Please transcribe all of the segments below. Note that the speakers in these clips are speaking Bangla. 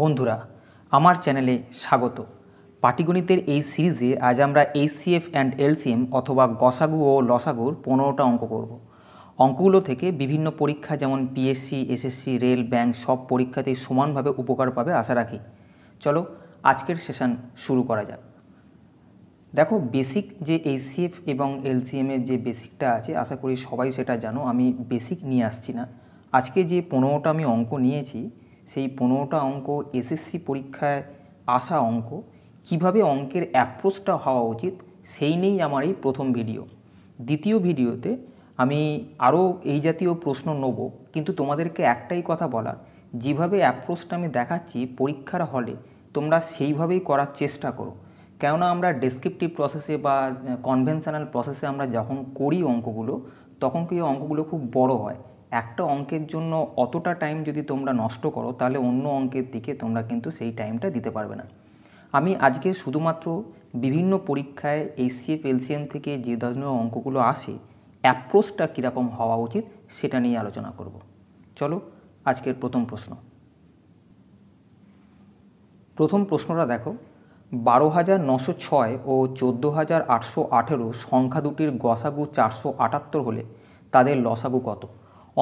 বন্ধুরা আমার চ্যানেলে স্বাগত পাটিগণিতের এই সিরিজে আজ আমরা এইচসিএফ অ্যান্ড এলসিএম অথবা গসাগু ও লসাগুর পনেরোটা অঙ্ক করব অঙ্কগুলো থেকে বিভিন্ন পরীক্ষা যেমন পিএসসি এসএসসি রেল ব্যাংক সব পরীক্ষাতে সমানভাবে উপকার পাবে আশা রাখি চলো আজকের সেশন শুরু করা যাক দেখো বেসিক যে এইচসিএফ এবং এলসিএমের যে বেসিকটা আছে আশা করি সবাই সেটা জানো আমি বেসিক নিয়ে আসছি না আজকে যে পনেরোটা আমি অঙ্ক নিয়েছি সেই পনেরোটা অঙ্ক এসএসসি পরীক্ষায় আসা অঙ্ক কিভাবে অঙ্কের অ্যাপ্রোচটা হওয়া উচিত সেই নিয়েই আমার এই প্রথম ভিডিও দ্বিতীয় ভিডিওতে আমি আরও এই জাতীয় প্রশ্ন নেব কিন্তু তোমাদেরকে একটাই কথা বলার যেভাবে অ্যাপ্রোচটা আমি দেখাচ্ছি পরীক্ষার হলে তোমরা সেইভাবেই করার চেষ্টা করো কেননা আমরা ডেসক্রিপটিভ প্রসেসে বা কনভেনশনাল প্রসেসে আমরা যখন করি অঙ্কগুলো তখন কি অঙ্কগুলো খুব বড় হয় একটা অঙ্কের জন্য অতটা টাইম যদি তোমরা নষ্ট করো তাহলে অন্য অঙ্কের দিকে তোমরা কিন্তু সেই টাইমটা দিতে পারবে না আমি আজকে শুধুমাত্র বিভিন্ন পরীক্ষায় এইচসিএফ এলসিএম থেকে যে ধরনের অঙ্কগুলো আসে অ্যাপ্রোচটা কীরকম হওয়া উচিত সেটা নিয়ে আলোচনা করব চলো আজকের প্রথম প্রশ্ন প্রথম প্রশ্নটা দেখো বারো হাজার নশো ছয় ও চোদ্দো হাজার আটশো আঠেরো সংখ্যা দুটির গসাগু চারশো আটাত্তর হলে তাদের লসাগু কত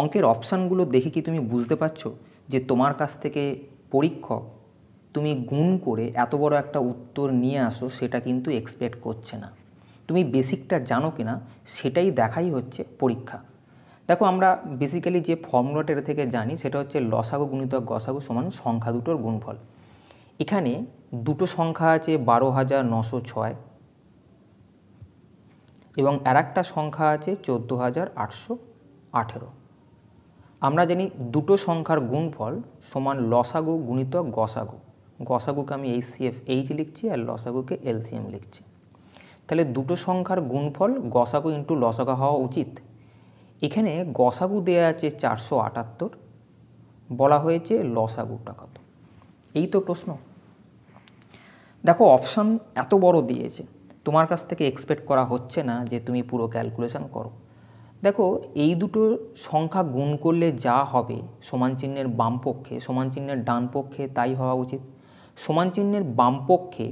অঙ্কের অপশানগুলো দেখে কি তুমি বুঝতে পারছো যে তোমার কাছ থেকে পরীক্ষক তুমি গুণ করে এত বড় একটা উত্তর নিয়ে আসো সেটা কিন্তু এক্সপেক্ট করছে না তুমি বেসিকটা জানো কি না সেটাই দেখাই হচ্ছে পরীক্ষা দেখো আমরা বেসিক্যালি যে ফর্মুলাটের থেকে জানি সেটা হচ্ছে লসাগু গুণিত গসাগু সমান সংখ্যা দুটোর গুণফল এখানে দুটো সংখ্যা আছে বারো হাজার নশো ছয় এবং আর একটা সংখ্যা আছে চোদ্দো হাজার আটশো আঠেরো আমরা জানি দুটো সংখ্যার গুণফল সমান লসাগু গুণিত গসাগু গসাগুকে আমি এইচ সি এফ এইচ লিখছি আর লসাগুকে এলসিএম লিখছি তাহলে দুটো সংখ্যার গুণফল গসাগু ইন্টু লসাগু হওয়া উচিত এখানে গসাগু দেয়া আছে চারশো আটাত্তর বলা হয়েছে লসাগুটা কত এই তো প্রশ্ন দেখো অপশান এত বড় দিয়েছে তোমার কাছ থেকে এক্সপেক্ট করা হচ্ছে না যে তুমি পুরো ক্যালকুলেশন করো দেখো এই দুটো সংখ্যা গুণ করলে যা হবে সমান চিহ্নের বাম পক্ষে সমান চিহ্নের ডান পক্ষে তাই হওয়া উচিত সমান চিহ্নের বাম পক্ষে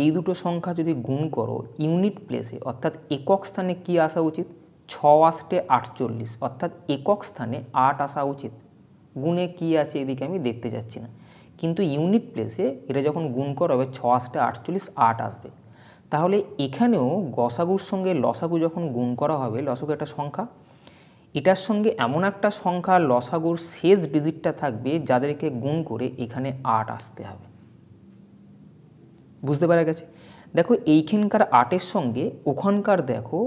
এই দুটো সংখ্যা যদি গুণ করো ইউনিট প্লেসে অর্থাৎ একক স্থানে কি আসা উচিত ছ আসতে আটচল্লিশ অর্থাৎ একক স্থানে আট আসা উচিত গুণে কি আছে এদিকে আমি দেখতে যাচ্ছি না কিন্তু ইউনিট প্লেসে এটা যখন গুণ করো হবে ছ আসতে আটচল্লিশ আট আসবে তাহলে এখানেও গসাগুর সঙ্গে লসাগু যখন গুণ করা হবে লসাগু একটা সংখ্যা এটার সঙ্গে এমন একটা সংখ্যা লসাগুর শেষ ডিজিটটা থাকবে যাদেরকে গুণ করে এখানে আট আসতে হবে বুঝতে পারা গেছে দেখো এইখানকার আটের সঙ্গে ওখানকার দেখো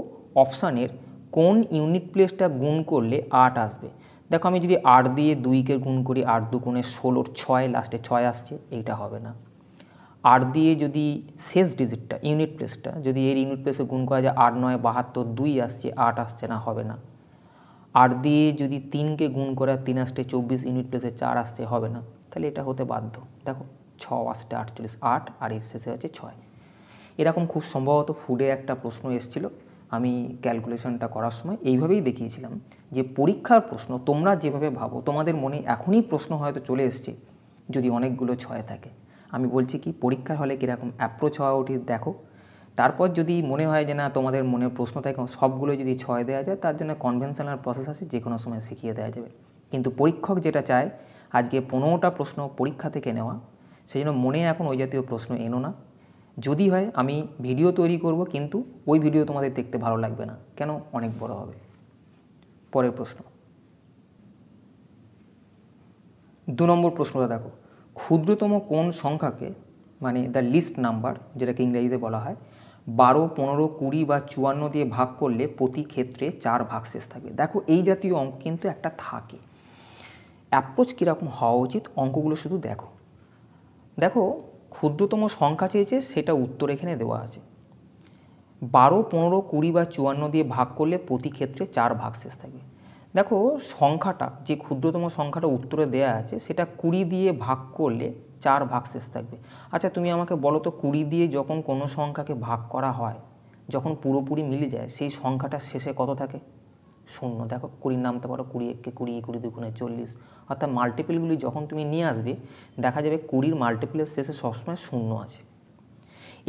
অপশানের কোন ইউনিট প্লেসটা গুণ করলে আট আসবে দেখো আমি যদি আট দিয়ে দুইকে গুণ করি আট দুগুণে ষোলোর ছয় লাস্টে ছয় আসছে এইটা হবে না আর দিয়ে যদি শেষ ডিজিটটা ইউনিট প্লেসটা যদি এর ইউনিট প্লেসে গুণ করা যায় আট নয় বাহাত্তর দুই আসছে আট আসছে না হবে না আর দিয়ে যদি তিনকে গুণ করা তিন আসতে চব্বিশ ইউনিট প্লেসে চার আসছে হবে না তাহলে এটা হতে বাধ্য দেখো ছ আসতে আটচল্লিশ আট আর এর শেষে আছে ছয় এরকম খুব সম্ভবত ফুডে একটা প্রশ্ন এসছিল আমি ক্যালকুলেশনটা করার সময় এইভাবেই দেখিয়েছিলাম যে পরীক্ষার প্রশ্ন তোমরা যেভাবে ভাবো তোমাদের মনে এখনই প্রশ্ন হয়তো চলে এসছে যদি অনেকগুলো ছয় থাকে আমি বলছি কি পরীক্ষার হলে কীরকম অ্যাপ্রোচ হওয়া উচিত দেখো তারপর যদি মনে হয় যে না তোমাদের মনে প্রশ্ন থাকে সবগুলো যদি ছয় দেওয়া যায় তার জন্য কনভেনশনাল প্রসেস আছে যে কোনো সময় শিখিয়ে দেওয়া যাবে কিন্তু পরীক্ষক যেটা চায় আজকে পনেরোটা প্রশ্ন পরীক্ষা থেকে নেওয়া সেই জন্য মনে এখন ওই জাতীয় প্রশ্ন এনো না যদি হয় আমি ভিডিও তৈরি করব কিন্তু ওই ভিডিও তোমাদের দেখতে ভালো লাগবে না কেন অনেক বড় হবে পরের প্রশ্ন দু নম্বর প্রশ্নটা দেখো ক্ষুদ্রতম কোন সংখ্যাকে মানে দ্য লিস্ট নাম্বার যেটাকে ইংরেজিতে বলা হয় বারো পনেরো কুড়ি বা চুয়ান্ন দিয়ে ভাগ করলে প্রতি ক্ষেত্রে চার শেষ থাকবে দেখো এই জাতীয় অঙ্ক কিন্তু একটা থাকে অ্যাপ্রোচ কীরকম হওয়া উচিত অঙ্কগুলো শুধু দেখো দেখো ক্ষুদ্রতম সংখ্যা চেয়েছে সেটা উত্তর এখানে দেওয়া আছে বারো পনেরো কুড়ি বা চুয়ান্ন দিয়ে ভাগ করলে প্রতি ক্ষেত্রে চার শেষ থাকবে দেখো সংখ্যাটা যে ক্ষুদ্রতম সংখ্যাটা উত্তরে দেয়া আছে সেটা কুড়ি দিয়ে ভাগ করলে চার শেষ থাকবে আচ্ছা তুমি আমাকে বলো তো কুড়ি দিয়ে যখন কোনো সংখ্যাকে ভাগ করা হয় যখন পুরোপুরি মিলে যায় সেই সংখ্যাটা শেষে কত থাকে শূন্য দেখো কুড়ির নামতে পারো কুড়ি এককে কুড়ি কুড়ি দুগুণে চল্লিশ অর্থাৎ মাল্টিপ্লগুলি যখন তুমি নিয়ে আসবে দেখা যাবে কুড়ির মাল্টিপ্লের শেষে সবসময় শূন্য আছে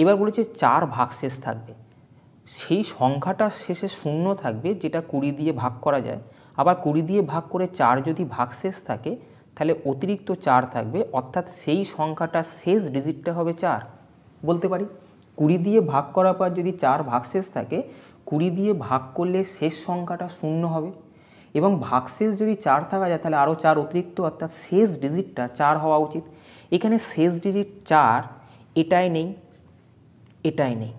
এবার বলেছে চার শেষ থাকবে সেই সংখ্যাটার শেষে শূন্য থাকবে যেটা কুড়ি দিয়ে ভাগ করা যায় আবার কুড়ি দিয়ে ভাগ করে চার যদি শেষ থাকে তাহলে অতিরিক্ত চার থাকবে অর্থাৎ সেই সংখ্যাটা শেষ ডিজিটটা হবে চার বলতে পারি কুড়ি দিয়ে ভাগ করার পর যদি চার শেষ থাকে কুড়ি দিয়ে ভাগ করলে শেষ সংখ্যাটা শূন্য হবে এবং শেষ যদি চার থাকা যায় তাহলে আরও চার অতিরিক্ত অর্থাৎ শেষ ডিজিটটা চার হওয়া উচিত এখানে শেষ ডিজিট চার এটাই নেই এটাই নেই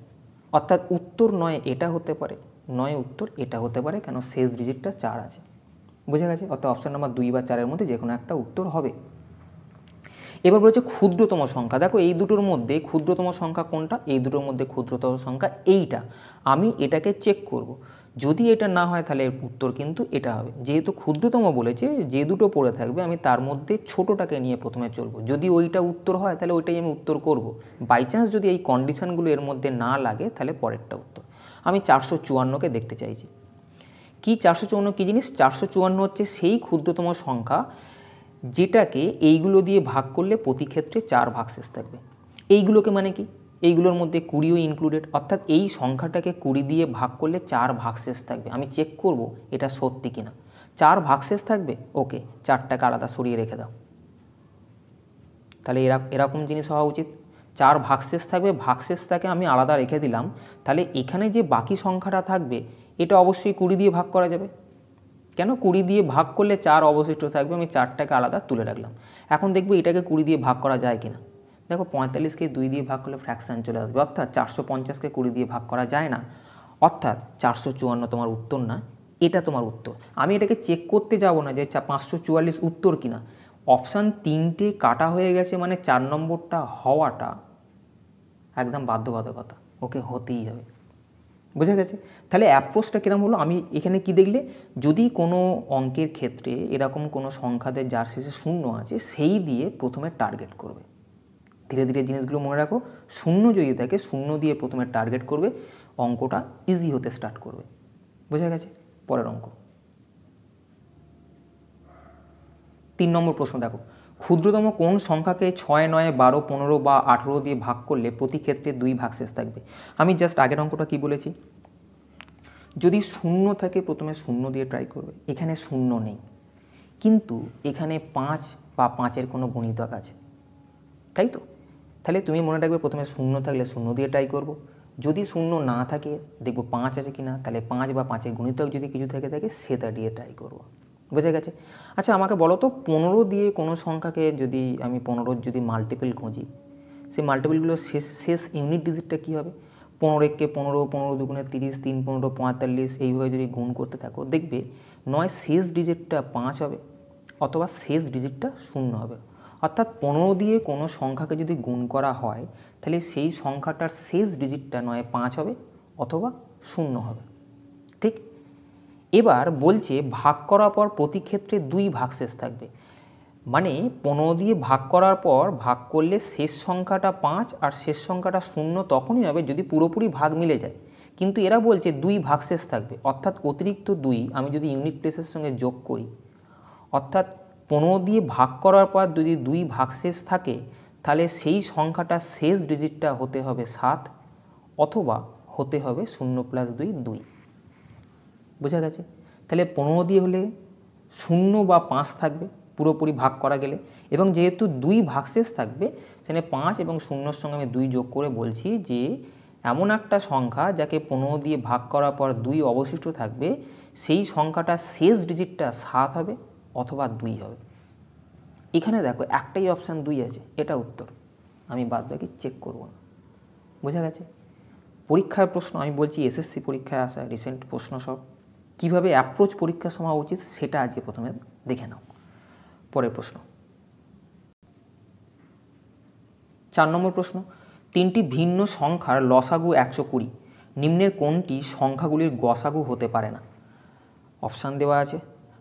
অর্থাৎ উত্তর নয় এটা হতে পারে নয় উত্তর এটা হতে পারে কেন শেষ ডিজিটটা চার আছে বুঝে গেছে অর্থাৎ অপশান নাম্বার দুই বা চারের মধ্যে যে কোনো একটা উত্তর হবে এবার বলেছে ক্ষুদ্রতম সংখ্যা দেখো এই দুটোর মধ্যে ক্ষুদ্রতম সংখ্যা কোনটা এই দুটোর মধ্যে ক্ষুদ্রতম সংখ্যা এইটা আমি এটাকে চেক করব। যদি এটা না হয় তাহলে উত্তর কিন্তু এটা হবে যেহেতু ক্ষুদ্রতম বলেছে যে দুটো পড়ে থাকবে আমি তার মধ্যে ছোটোটাকে নিয়ে প্রথমে চলবো যদি ওইটা উত্তর হয় তাহলে ওইটাই আমি উত্তর করব। বাই চান্স যদি এই কন্ডিশানগুলো এর মধ্যে না লাগে তাহলে পরেরটা উত্তর আমি চারশো চুয়ান্নকে দেখতে চাইছি কি চারশো চুয়ান্ন কী জিনিস চারশো চুয়ান্ন হচ্ছে সেই ক্ষুদ্রতম সংখ্যা যেটাকে এইগুলো দিয়ে ভাগ করলে প্রতি ক্ষেত্রে চার শেষ থাকবে এইগুলোকে মানে কি এইগুলোর মধ্যে কুড়িও ইনক্লুডেড অর্থাৎ এই সংখ্যাটাকে কুড়ি দিয়ে ভাগ করলে চার শেষ থাকবে আমি চেক করব এটা সত্যি কিনা চার শেষ থাকবে ওকে চারটাকে আলাদা সরিয়ে রেখে দাও তাহলে এরা এরকম জিনিস হওয়া উচিত চার ভাগশেষ থাকবে ভাগশেষটাকে আমি আলাদা রেখে দিলাম তাহলে এখানে যে বাকি সংখ্যাটা থাকবে এটা অবশ্যই কুড়ি দিয়ে ভাগ করা যাবে কেন কুড়ি দিয়ে ভাগ করলে চার অবশিষ্ট থাকবে আমি চারটাকে আলাদা তুলে রাখলাম এখন দেখবো এটাকে কুড়ি দিয়ে ভাগ করা যায় কিনা দেখো পঁয়তাল্লিশকে দুই দিয়ে ভাগ করলে ফ্র্যাকশান চলে আসবে অর্থাৎ চারশো পঞ্চাশকে কুড়ি দিয়ে ভাগ করা যায় না অর্থাৎ চারশো চুয়ান্ন তোমার উত্তর না এটা তোমার উত্তর আমি এটাকে চেক করতে যাব না যে পাঁচশো চুয়াল্লিশ উত্তর কিনা অপশান তিনটে কাটা হয়ে গেছে মানে চার নম্বরটা হওয়াটা একদম বাধ্যবাধকতা ওকে হতেই হবে বুঝে গেছে তাহলে অ্যাপ্রোচটা কীরকম হলো আমি এখানে কি দেখলে যদি কোনো অঙ্কের ক্ষেত্রে এরকম কোনো সংখ্যাতে যার শেষে শূন্য আছে সেই দিয়ে প্রথমে টার্গেট করবে ধীরে ধীরে জিনিসগুলো মনে রাখো শূন্য যদি থাকে শূন্য দিয়ে প্রথমে টার্গেট করবে অঙ্কটা ইজি হতে স্টার্ট করবে বোঝা গেছে পরের অঙ্ক তিন নম্বর প্রশ্ন দেখো ক্ষুদ্রতম কোন সংখ্যাকে ছয় নয় বারো পনেরো বা আঠেরো দিয়ে ভাগ করলে প্রতি ক্ষেত্রে দুই শেষ থাকবে আমি জাস্ট আগের অঙ্কটা কি বলেছি যদি শূন্য থাকে প্রথমে শূন্য দিয়ে ট্রাই করবে এখানে শূন্য নেই কিন্তু এখানে পাঁচ বা পাঁচের কোনো গণিতক আছে তাই তো তাহলে তুমি মনে রাখবে প্রথমে শূন্য থাকলে শূন্য দিয়ে ট্রাই করব যদি শূন্য না থাকে দেখব পাঁচ আছে কি না তাহলে পাঁচ বা পাঁচের গণিতক যদি কিছু থেকে থাকে সেটা দিয়ে ট্রাই করবো বুঝে গেছে আচ্ছা আমাকে বলো তো পনেরো দিয়ে কোনো সংখ্যাকে যদি আমি পনেরোর যদি মাল্টিপল খুঁজি সেই মাল্টিপলগুলোর শেষ শেষ ইউনিট ডিজিটটা কী হবে পনেরো একে পনেরো পনেরো দুগুণে তিরিশ তিন পনেরো পঁয়তাল্লিশ এইভাবে যদি গুণ করতে থাকো দেখবে নয় শেষ ডিজিটটা পাঁচ হবে অথবা শেষ ডিজিটটা শূন্য হবে অর্থাৎ পনেরো দিয়ে কোনো সংখ্যাকে যদি গুণ করা হয় তাহলে সেই সংখ্যাটার শেষ ডিজিটটা নয় পাঁচ হবে অথবা শূন্য হবে এবার বলছে ভাগ করার পর প্রতি ক্ষেত্রে দুই ভাগশেষ থাকবে মানে পনেরো দিয়ে ভাগ করার পর ভাগ করলে শেষ সংখ্যাটা পাঁচ আর শেষ সংখ্যাটা শূন্য তখনই হবে যদি পুরোপুরি ভাগ মিলে যায় কিন্তু এরা বলছে দুই ভাগশেষ থাকবে অর্থাৎ অতিরিক্ত দুই আমি যদি ইউনিট প্লেসের সঙ্গে যোগ করি অর্থাৎ পনেরো দিয়ে ভাগ করার পর যদি দুই ভাগশেষ থাকে তাহলে সেই সংখ্যাটা শেষ ডিজিটটা হতে হবে সাত অথবা হতে হবে শূন্য প্লাস দুই দুই বোঝা গেছে তাহলে পনেরো দিয়ে হলে শূন্য বা পাঁচ থাকবে পুরোপুরি ভাগ করা গেলে এবং যেহেতু দুই ভাগশেষ থাকবে সেখানে পাঁচ এবং শূন্যর সঙ্গে আমি দুই যোগ করে বলছি যে এমন একটা সংখ্যা যাকে পনেরো দিয়ে ভাগ করার পর দুই অবশিষ্ট থাকবে সেই সংখ্যাটা শেষ ডিজিটটা সাত হবে অথবা দুই হবে এখানে দেখো একটাই অপশান দুই আছে এটা উত্তর আমি বাদ বাকি চেক করব না বোঝা গেছে পরীক্ষার প্রশ্ন আমি বলছি এসএসসি পরীক্ষায় আসা রিসেন্ট প্রশ্ন সব কিভাবে অ্যাপ্রোচ পরীক্ষা সময় উচিত সেটা আজকে প্রথমে দেখে নাও পরের প্রশ্ন চার নম্বর প্রশ্ন তিনটি ভিন্ন সংখ্যার লসাগু একশো কুড়ি নিম্নের কোনটি সংখ্যাগুলির গসাগু হতে পারে না অপশান দেওয়া আছে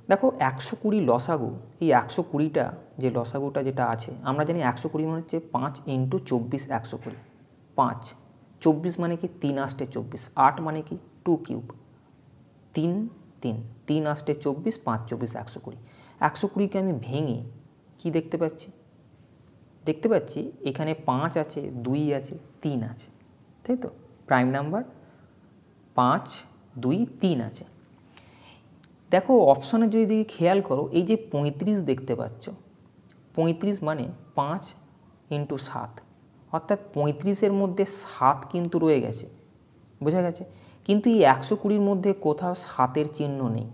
দেখো একশো কুড়ি লসাগু এই একশো কুড়িটা যে লসাগুটা যেটা আছে আমরা জানি একশো কুড়ি মানে হচ্ছে পাঁচ ইন্টু চব্বিশ একশো কুড়ি পাঁচ চব্বিশ মানে কি তিন আষ্টে চব্বিশ আট মানে কি টু কিউব তিন তিন তিন আষ্টে চব্বিশ পাঁচ চব্বিশ একশো কুড়ি একশো কুড়িকে আমি ভেঙে কি দেখতে পাচ্ছি দেখতে পাচ্ছি এখানে পাঁচ আছে দুই আছে তিন আছে তাই তো প্রাইম নাম্বার পাঁচ দুই তিন আছে দেখো অপশানে যদি দিকে খেয়াল করো এই যে পঁয়ত্রিশ দেখতে পাচ্ছ পঁয়ত্রিশ মানে পাঁচ ইন্টু সাত অর্থাৎ পঁয়ত্রিশের মধ্যে সাত কিন্তু রয়ে গেছে বোঝা গেছে কিন্তু এই একশো কুড়ির মধ্যে কোথাও সাতের চিহ্ন নেই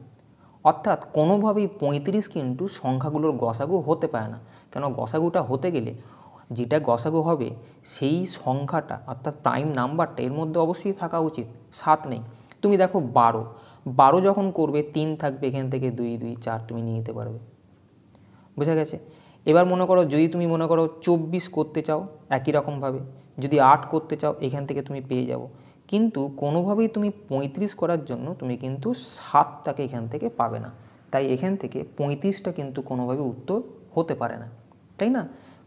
অর্থাৎ কোনোভাবেই পঁয়ত্রিশ কিন্তু সংখ্যাগুলোর গসাগু হতে পারে না কেন গসাগুটা হতে গেলে যেটা গসাগু হবে সেই সংখ্যাটা অর্থাৎ প্রাইম নাম্বারটা এর মধ্যে অবশ্যই থাকা উচিত সাত নেই তুমি দেখো বারো বারো যখন করবে তিন থাকবে এখান থেকে দুই দুই চার তুমি নিয়ে নিতে পারবে বুঝা গেছে এবার মনে করো যদি তুমি মনে করো চব্বিশ করতে চাও একই রকমভাবে যদি আট করতে চাও এখান থেকে তুমি পেয়ে যাবো কিন্তু কোনোভাবেই তুমি পঁয়ত্রিশ করার জন্য তুমি কিন্তু সাতটাকে এখান থেকে পাবে না তাই এখান থেকে পঁয়ত্রিশটা কিন্তু কোনোভাবে উত্তর হতে পারে না তাই না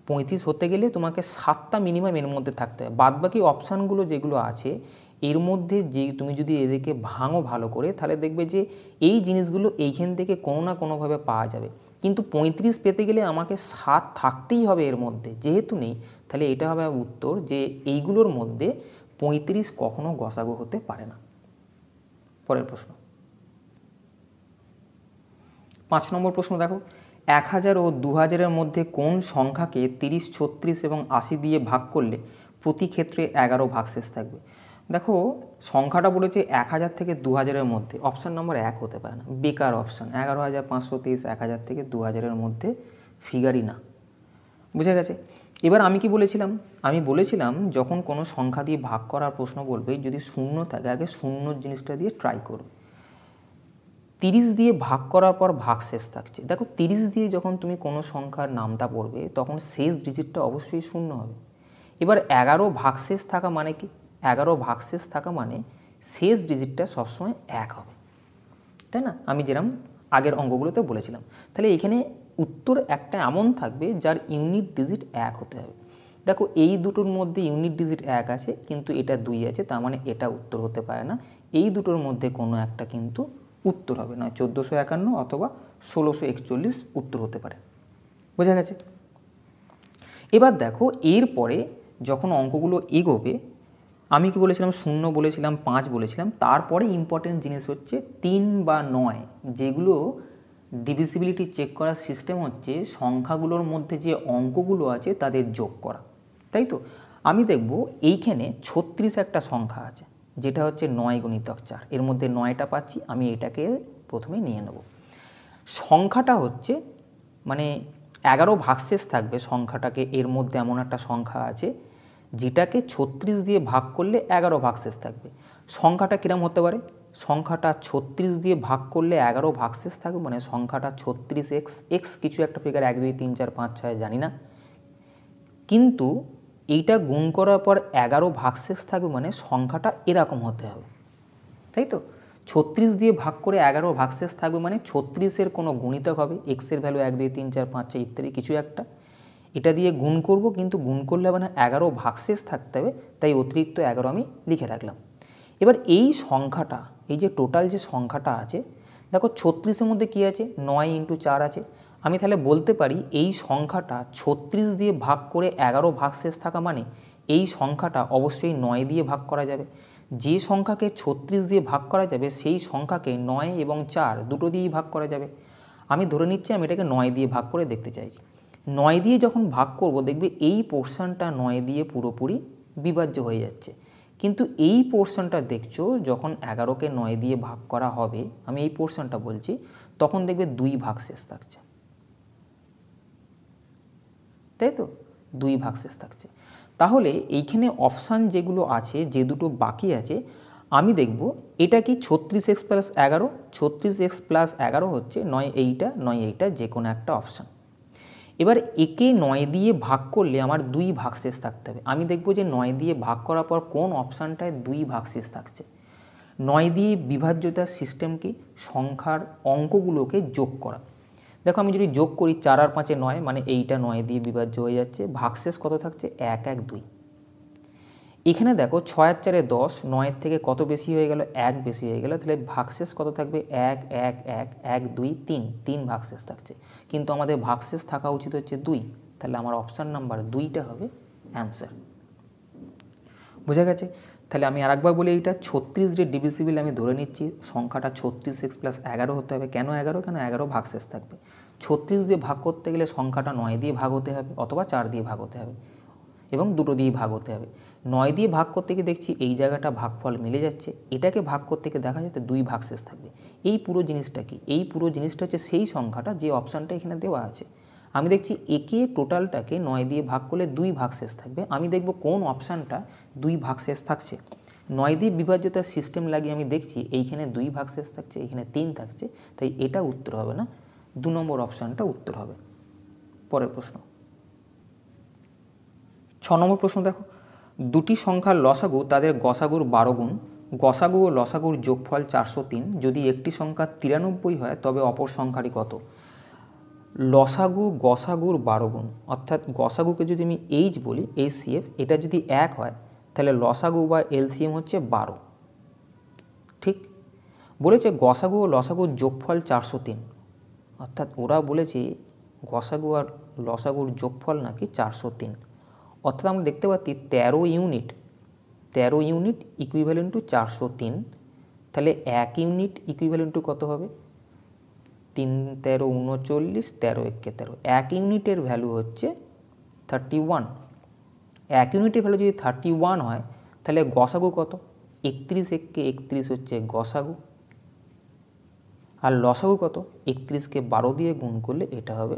পঁয়ত্রিশ হতে গেলে তোমাকে সাতটা মিনিমাম এর মধ্যে থাকতে হবে বাদবাকি অপশানগুলো যেগুলো আছে এর মধ্যে যে তুমি যদি এদেরকে ভাঙো ভালো করে তাহলে দেখবে যে এই জিনিসগুলো এইখান থেকে কোনো না কোনোভাবে পাওয়া যাবে কিন্তু পঁয়ত্রিশ পেতে গেলে আমাকে সাত থাকতেই হবে এর মধ্যে যেহেতু নেই তাহলে এটা হবে উত্তর যে এইগুলোর মধ্যে পঁয়ত্রিশ কখনো গসাগো হতে পারে না পরের প্রশ্ন পাঁচ নম্বর প্রশ্ন দেখো এক হাজার ও দু হাজারের মধ্যে কোন সংখ্যাকে তিরিশ ছত্রিশ এবং আশি দিয়ে ভাগ করলে প্রতি ক্ষেত্রে এগারো শেষ থাকবে দেখো সংখ্যাটা বলেছে এক হাজার থেকে দু হাজারের মধ্যে অপশান নম্বর এক হতে পারে না বেকার অপশান এগারো হাজার পাঁচশো তেইশ এক হাজার থেকে দু হাজারের মধ্যে ফিগারই না বুঝে গেছে এবার আমি কি বলেছিলাম আমি বলেছিলাম যখন কোনো সংখ্যা দিয়ে ভাগ করার প্রশ্ন বলবে যদি শূন্য থাকে আগে শূন্য জিনিসটা দিয়ে ট্রাই করো তিরিশ দিয়ে ভাগ করার পর ভাগ শেষ থাকছে দেখো তিরিশ দিয়ে যখন তুমি কোনো সংখ্যার নামটা পড়বে তখন শেষ ডিজিটটা অবশ্যই শূন্য হবে এবার এগারো ভাগ শেষ থাকা মানে কি এগারো ভাগ শেষ থাকা মানে শেষ ডিজিটটা সবসময় এক হবে তাই না আমি যেরকম আগের অঙ্গগুলোতে বলেছিলাম তাহলে এখানে উত্তর একটা এমন থাকবে যার ইউনিট ডিজিট এক হতে হবে দেখো এই দুটোর মধ্যে ইউনিট ডিজিট এক আছে কিন্তু এটা দুই আছে তার মানে এটা উত্তর হতে পারে না এই দুটোর মধ্যে কোনো একটা কিন্তু উত্তর হবে নয় চোদ্দোশো একান্ন অথবা ষোলোশো একচল্লিশ উত্তর হতে পারে বোঝা গেছে এবার দেখো এরপরে যখন অঙ্কগুলো এগোবে আমি কি বলেছিলাম শূন্য বলেছিলাম পাঁচ বলেছিলাম তারপরে ইম্পর্টেন্ট জিনিস হচ্ছে তিন বা নয় যেগুলো ডিভিসিবিলিটি চেক করার সিস্টেম হচ্ছে সংখ্যাগুলোর মধ্যে যে অঙ্কগুলো আছে তাদের যোগ করা তাই তো আমি দেখব এইখানে ছত্রিশ একটা সংখ্যা আছে যেটা হচ্ছে নয় গুণিতক চার এর মধ্যে নয়টা পাচ্ছি আমি এটাকে প্রথমে নিয়ে নেব সংখ্যাটা হচ্ছে মানে এগারো ভাগশেষ থাকবে সংখ্যাটাকে এর মধ্যে এমন একটা সংখ্যা আছে যেটাকে ছত্রিশ দিয়ে ভাগ করলে এগারো ভাগশেষ থাকবে সংখ্যাটা কিরম হতে পারে সংখ্যাটা ছত্রিশ দিয়ে ভাগ করলে এগারো ভাগশেষ থাকবে মানে সংখ্যাটা ছত্রিশ এক্স এক্স কিছু একটা ফিগার এক দুই তিন চার পাঁচ ছয় জানি না কিন্তু এইটা গুণ করার পর এগারো ভাগশেষ থাকবে মানে সংখ্যাটা এরকম হতে হবে তাই তো ছত্রিশ দিয়ে ভাগ করে এগারো ভাগশেষ থাকবে মানে ছত্রিশের কোনো গুণিতক হবে এক্সের ভ্যালু এক দুই তিন চার পাঁচ ছয় ইত্যাদি কিছু একটা এটা দিয়ে গুণ করব কিন্তু গুণ করলে মানে এগারো ভাগশেষ থাকতে হবে তাই অতিরিক্ত এগারো আমি লিখে রাখলাম এবার এই সংখ্যাটা এই যে টোটাল যে সংখ্যাটা আছে দেখো ছত্রিশের মধ্যে কী আছে নয় ইন্টু চার আছে আমি তাহলে বলতে পারি এই সংখ্যাটা ছত্রিশ দিয়ে ভাগ করে এগারো ভাগ শেষ থাকা মানে এই সংখ্যাটা অবশ্যই নয় দিয়ে ভাগ করা যাবে যে সংখ্যাকে ছত্রিশ দিয়ে ভাগ করা যাবে সেই সংখ্যাকে নয় এবং চার দুটো দিয়েই ভাগ করা যাবে আমি ধরে নিচ্ছি আমি এটাকে নয় দিয়ে ভাগ করে দেখতে চাইছি নয় দিয়ে যখন ভাগ করব দেখবে এই পোর্শনটা নয় দিয়ে পুরোপুরি বিভাজ্য হয়ে যাচ্ছে কিন্তু এই পোর্শনটা দেখছো যখন এগারোকে নয় দিয়ে ভাগ করা হবে আমি এই পোর্শনটা বলছি তখন দেখবে দুই ভাগ শেষ থাকছে তাই তো দুই ভাগ শেষ থাকছে তাহলে এইখানে অপশান যেগুলো আছে যে দুটো বাকি আছে আমি দেখব এটা কি ছত্রিশ এক্স প্লাস এগারো ছত্রিশ এক্স প্লাস এগারো হচ্ছে নয় এইটা নয় এইটা যে কোনো একটা অপশান এবার একে নয় দিয়ে ভাগ করলে আমার দুই শেষ থাকতে হবে আমি দেখব যে নয় দিয়ে ভাগ করার পর কোন অপশানটায় দুই শেষ থাকছে নয় দিয়ে বিভাজ্যতার সিস্টেমকে সংখ্যার অঙ্কগুলোকে যোগ করা দেখো আমি যদি যোগ করি চার আর পাঁচে নয় মানে এইটা নয় দিয়ে বিভাজ্য হয়ে যাচ্ছে শেষ কত থাকছে এক এক দুই এখানে দেখো ছয়ের চারে দশ নয়ের থেকে কত বেশি হয়ে গেল এক বেশি হয়ে গেল তাহলে ভাগশেষ কত থাকবে এক এক এক এক দুই তিন তিন ভাগশেষ থাকছে কিন্তু আমাদের ভাগশেষ থাকা উচিত হচ্ছে দুই তাহলে আমার অপশান নাম্বার দুইটা হবে অ্যান্সার বোঝা গেছে তাহলে আমি আরেকবার বলি এইটা ছত্রিশ যে ডিভিসিবিল আমি ধরে নিচ্ছি সংখ্যাটা ছত্রিশ সিক্স প্লাস এগারো হতে হবে কেন এগারো কেন এগারো ভাগশেষ থাকবে ছত্রিশ দিয়ে ভাগ করতে গেলে সংখ্যাটা নয় দিয়ে ভাগ হতে হবে অথবা চার দিয়ে ভাগ হতে হবে এবং দুটো দিয়ে ভাগ হতে হবে নয় দিয়ে ভাগ করতে গিয়ে দেখছি এই জায়গাটা ভাগফল মিলে যাচ্ছে এটাকে ভাগ করতে গিয়ে দেখা যাচ্ছে দুই শেষ থাকবে এই পুরো জিনিসটা কি এই পুরো জিনিসটা হচ্ছে সেই সংখ্যাটা যে অপশানটা এখানে দেওয়া আছে আমি দেখছি একে টোটালটাকে নয় দিয়ে ভাগ করলে দুই শেষ থাকবে আমি দেখব কোন অপশানটা দুই শেষ থাকছে নয় দিয়ে বিভাজ্যতার সিস্টেম লাগিয়ে আমি দেখছি এইখানে দুই শেষ থাকছে এইখানে তিন থাকছে তাই এটা উত্তর হবে না দু নম্বর অপশানটা উত্তর হবে পরের প্রশ্ন ছ নম্বর প্রশ্ন দেখো দুটি সংখ্যার লসাগু তাদের গসাগুর বারো গুণ গসাগু ও লসাগুর যোগফল চারশো তিন যদি একটি সংখ্যা তিরানব্বই হয় তবে অপর সংখ্যাটি কত লসাগু গসাগুর বারো গুণ অর্থাৎ গসাগুকে যদি আমি এইচ বলি এইচ এটা যদি এক হয় তাহলে লসাগু বা এলসিএম হচ্ছে বারো ঠিক বলেছে গসাগু ও লসাগুর যোগফল চারশো তিন অর্থাৎ ওরা বলেছে গসাগু আর লসাগুর যোগফল নাকি চারশো তিন অর্থাৎ আমরা দেখতে পাচ্ছি তেরো ইউনিট তেরো ইউনিট ইকুইভ্যালেন্ট টু চারশো তিন তাহলে এক ইউনিট ইকুইভ্যালেন্ট টু কত হবে তিন তেরো উনচল্লিশ তেরো একে তেরো এক ইউনিটের ভ্যালু হচ্ছে থার্টি ওয়ান এক ইউনিটের ভ্যালু যদি থার্টি ওয়ান হয় তাহলে গসাগু কত একত্রিশ এককে একত্রিশ হচ্ছে গসাগু আর লসাগু কত একত্রিশকে বারো দিয়ে গুণ করলে এটা হবে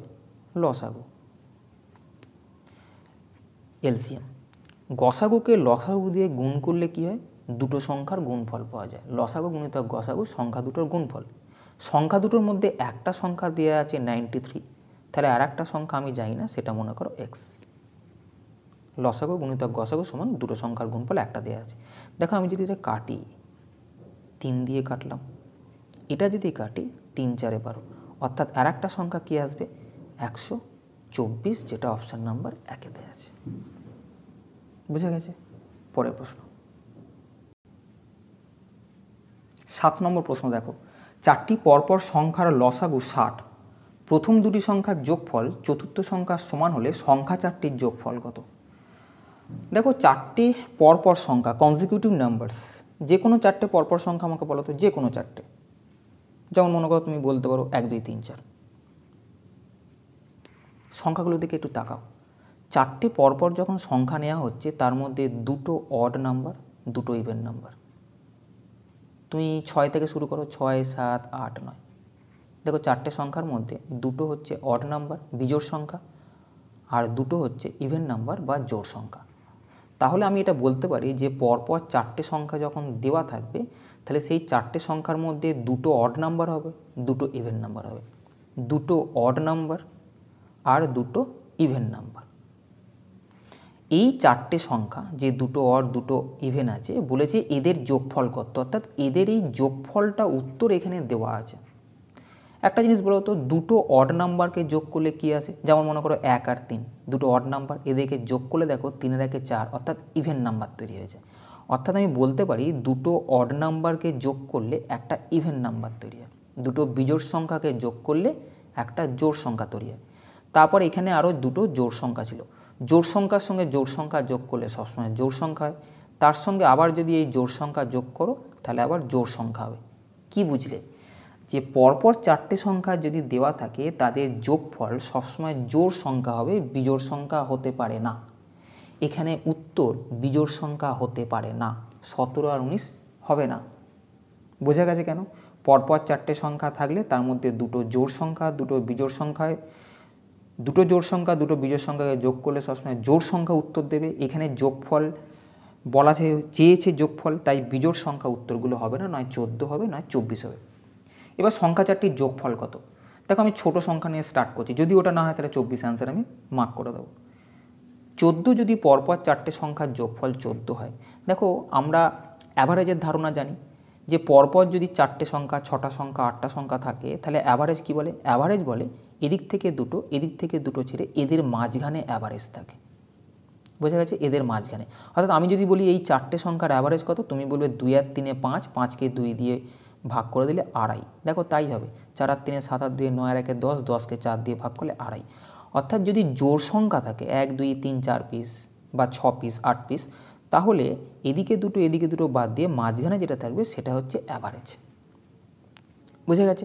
লসাগু এলসিয়াম গসাগুকে লসাগু দিয়ে গুণ করলে কি হয় দুটো সংখ্যার গুণফল পাওয়া যায় লসাগু গুণিতক গসাগু সংখ্যা দুটোর গুণফল সংখ্যা দুটোর মধ্যে একটা সংখ্যা দেওয়া আছে নাইনটি থ্রি তাহলে আর একটা সংখ্যা আমি জানি না সেটা মনে করো এক্স লসাগু গুণিত গসাগু সমান দুটো সংখ্যার গুণফল একটা দেওয়া আছে দেখো আমি যদি এটা কাটি তিন দিয়ে কাটলাম এটা যদি কাটি তিন চারে বারো অর্থাৎ আর একটা সংখ্যা কী আসবে একশো চব্বিশ যেটা অপশান নাম্বার একে দেওয়া আছে বুঝে গেছে পরের প্রশ্ন সাত নম্বর প্রশ্ন দেখো চারটি পরপর সংখ্যার লসাগু ষাট প্রথম দুটি সংখ্যার যোগফল চতুর্থ সংখ্যার সমান হলে সংখ্যা চারটির যোগফল কত দেখো চারটি পরপর সংখ্যা কনজিকিউটিভ নাম্বারস যে কোনো চারটে পরপর সংখ্যা আমাকে বলো তো যে কোনো চারটে যেমন মনে করো তুমি বলতে পারো এক দুই তিন চার সংখ্যাগুলোর দিকে একটু তাকাও চারটে পরপর যখন সংখ্যা নেওয়া হচ্ছে তার মধ্যে দুটো অড নাম্বার দুটো ইভেন নাম্বার তুমি ছয় থেকে শুরু করো ছয় সাত আট নয় দেখো চারটে সংখ্যার মধ্যে দুটো হচ্ছে অড নাম্বার বিজোড় সংখ্যা আর দুটো হচ্ছে ইভেন নাম্বার বা জোড় সংখ্যা তাহলে আমি এটা বলতে পারি যে পরপর চারটে সংখ্যা যখন দেওয়া থাকবে তাহলে সেই চারটে সংখ্যার মধ্যে দুটো অড নাম্বার হবে দুটো ইভেন নাম্বার হবে দুটো অড নাম্বার আর দুটো ইভেন নাম্বার এই চারটে সংখ্যা যে দুটো অর দুটো ইভেন আছে বলেছে এদের যোগফল কত অর্থাৎ এদের এই যোগফলটা উত্তর এখানে দেওয়া আছে একটা জিনিস বলো তো দুটো অড নাম্বারকে যোগ করলে কি আসে যেমন মনে করো এক আর তিন দুটো অড নাম্বার এদেরকে যোগ করলে দেখো তিনের একে চার অর্থাৎ ইভেন নাম্বার তৈরি হয়েছে অর্থাৎ আমি বলতে পারি দুটো অড নাম্বারকে যোগ করলে একটা ইভেন নাম্বার তৈরি হয় দুটো বিজোড় সংখ্যাকে যোগ করলে একটা জোড় সংখ্যা তৈরি হয় তারপর এখানে আরও দুটো জোড় সংখ্যা ছিল জোর সংখ্যার সঙ্গে জোর সংখ্যা যোগ করলে সবসময় জোর সংখ্যা হয় তার সঙ্গে আবার যদি এই জোর সংখ্যা যোগ করো তাহলে আবার জোর সংখ্যা হবে কি বুঝলে যে পরপর চারটে সংখ্যা যদি দেওয়া থাকে তাদের যোগফল সবসময় জোর সংখ্যা হবে বিজোড় সংখ্যা হতে পারে না এখানে উত্তর বিজোড় সংখ্যা হতে পারে না সতেরো আর উনিশ হবে না বোঝা গেছে কেন পরপর চারটে সংখ্যা থাকলে তার মধ্যে দুটো জোর সংখ্যা দুটো বিজোড় সংখ্যায় দুটো জোড় সংখ্যা দুটো বিজয় সংখ্যাকে যোগ করলে সবসময় জোড় সংখ্যা উত্তর দেবে এখানে যোগফল বলা চেয়েছে যোগফল তাই বিজোড় সংখ্যা উত্তরগুলো হবে না নয় চোদ্দো হবে নয় চব্বিশ হবে এবার সংখ্যা চারটির যোগফল কত দেখো আমি ছোট সংখ্যা নিয়ে স্টার্ট করছি যদি ওটা না হয় তাহলে চব্বিশ অ্যান্সার আমি মার্ক করে দেবো চোদ্দ যদি পরপর চারটে সংখ্যার যোগফল চোদ্দ হয় দেখো আমরা অ্যাভারেজের ধারণা জানি যে পরপর যদি চারটে সংখ্যা ছটা সংখ্যা আটটা সংখ্যা থাকে তাহলে অ্যাভারেজ কি বলে অ্যাভারেজ বলে এদিক থেকে দুটো এদিক থেকে দুটো ছেড়ে এদের মাঝখানে অ্যাভারেজ থাকে বোঝা গেছে এদের মাঝখানে অর্থাৎ আমি যদি বলি এই চারটে সংখ্যার অ্যাভারেজ কত তুমি বলবে দুই আর তিনে পাঁচ পাঁচকে দুই দিয়ে ভাগ করে দিলে আড়াই দেখো তাই হবে চার আর তিনে সাত আর দুয়ে নয় আর একে দশ দশকে চার দিয়ে ভাগ করলে আড়াই অর্থাৎ যদি জোর সংখ্যা থাকে এক দুই তিন চার পিস বা ছ পিস আট পিস তাহলে এদিকে দুটো এদিকে দুটো বাদ দিয়ে মাঝখানে যেটা থাকবে সেটা হচ্ছে অ্যাভারেজ বুঝে গেছে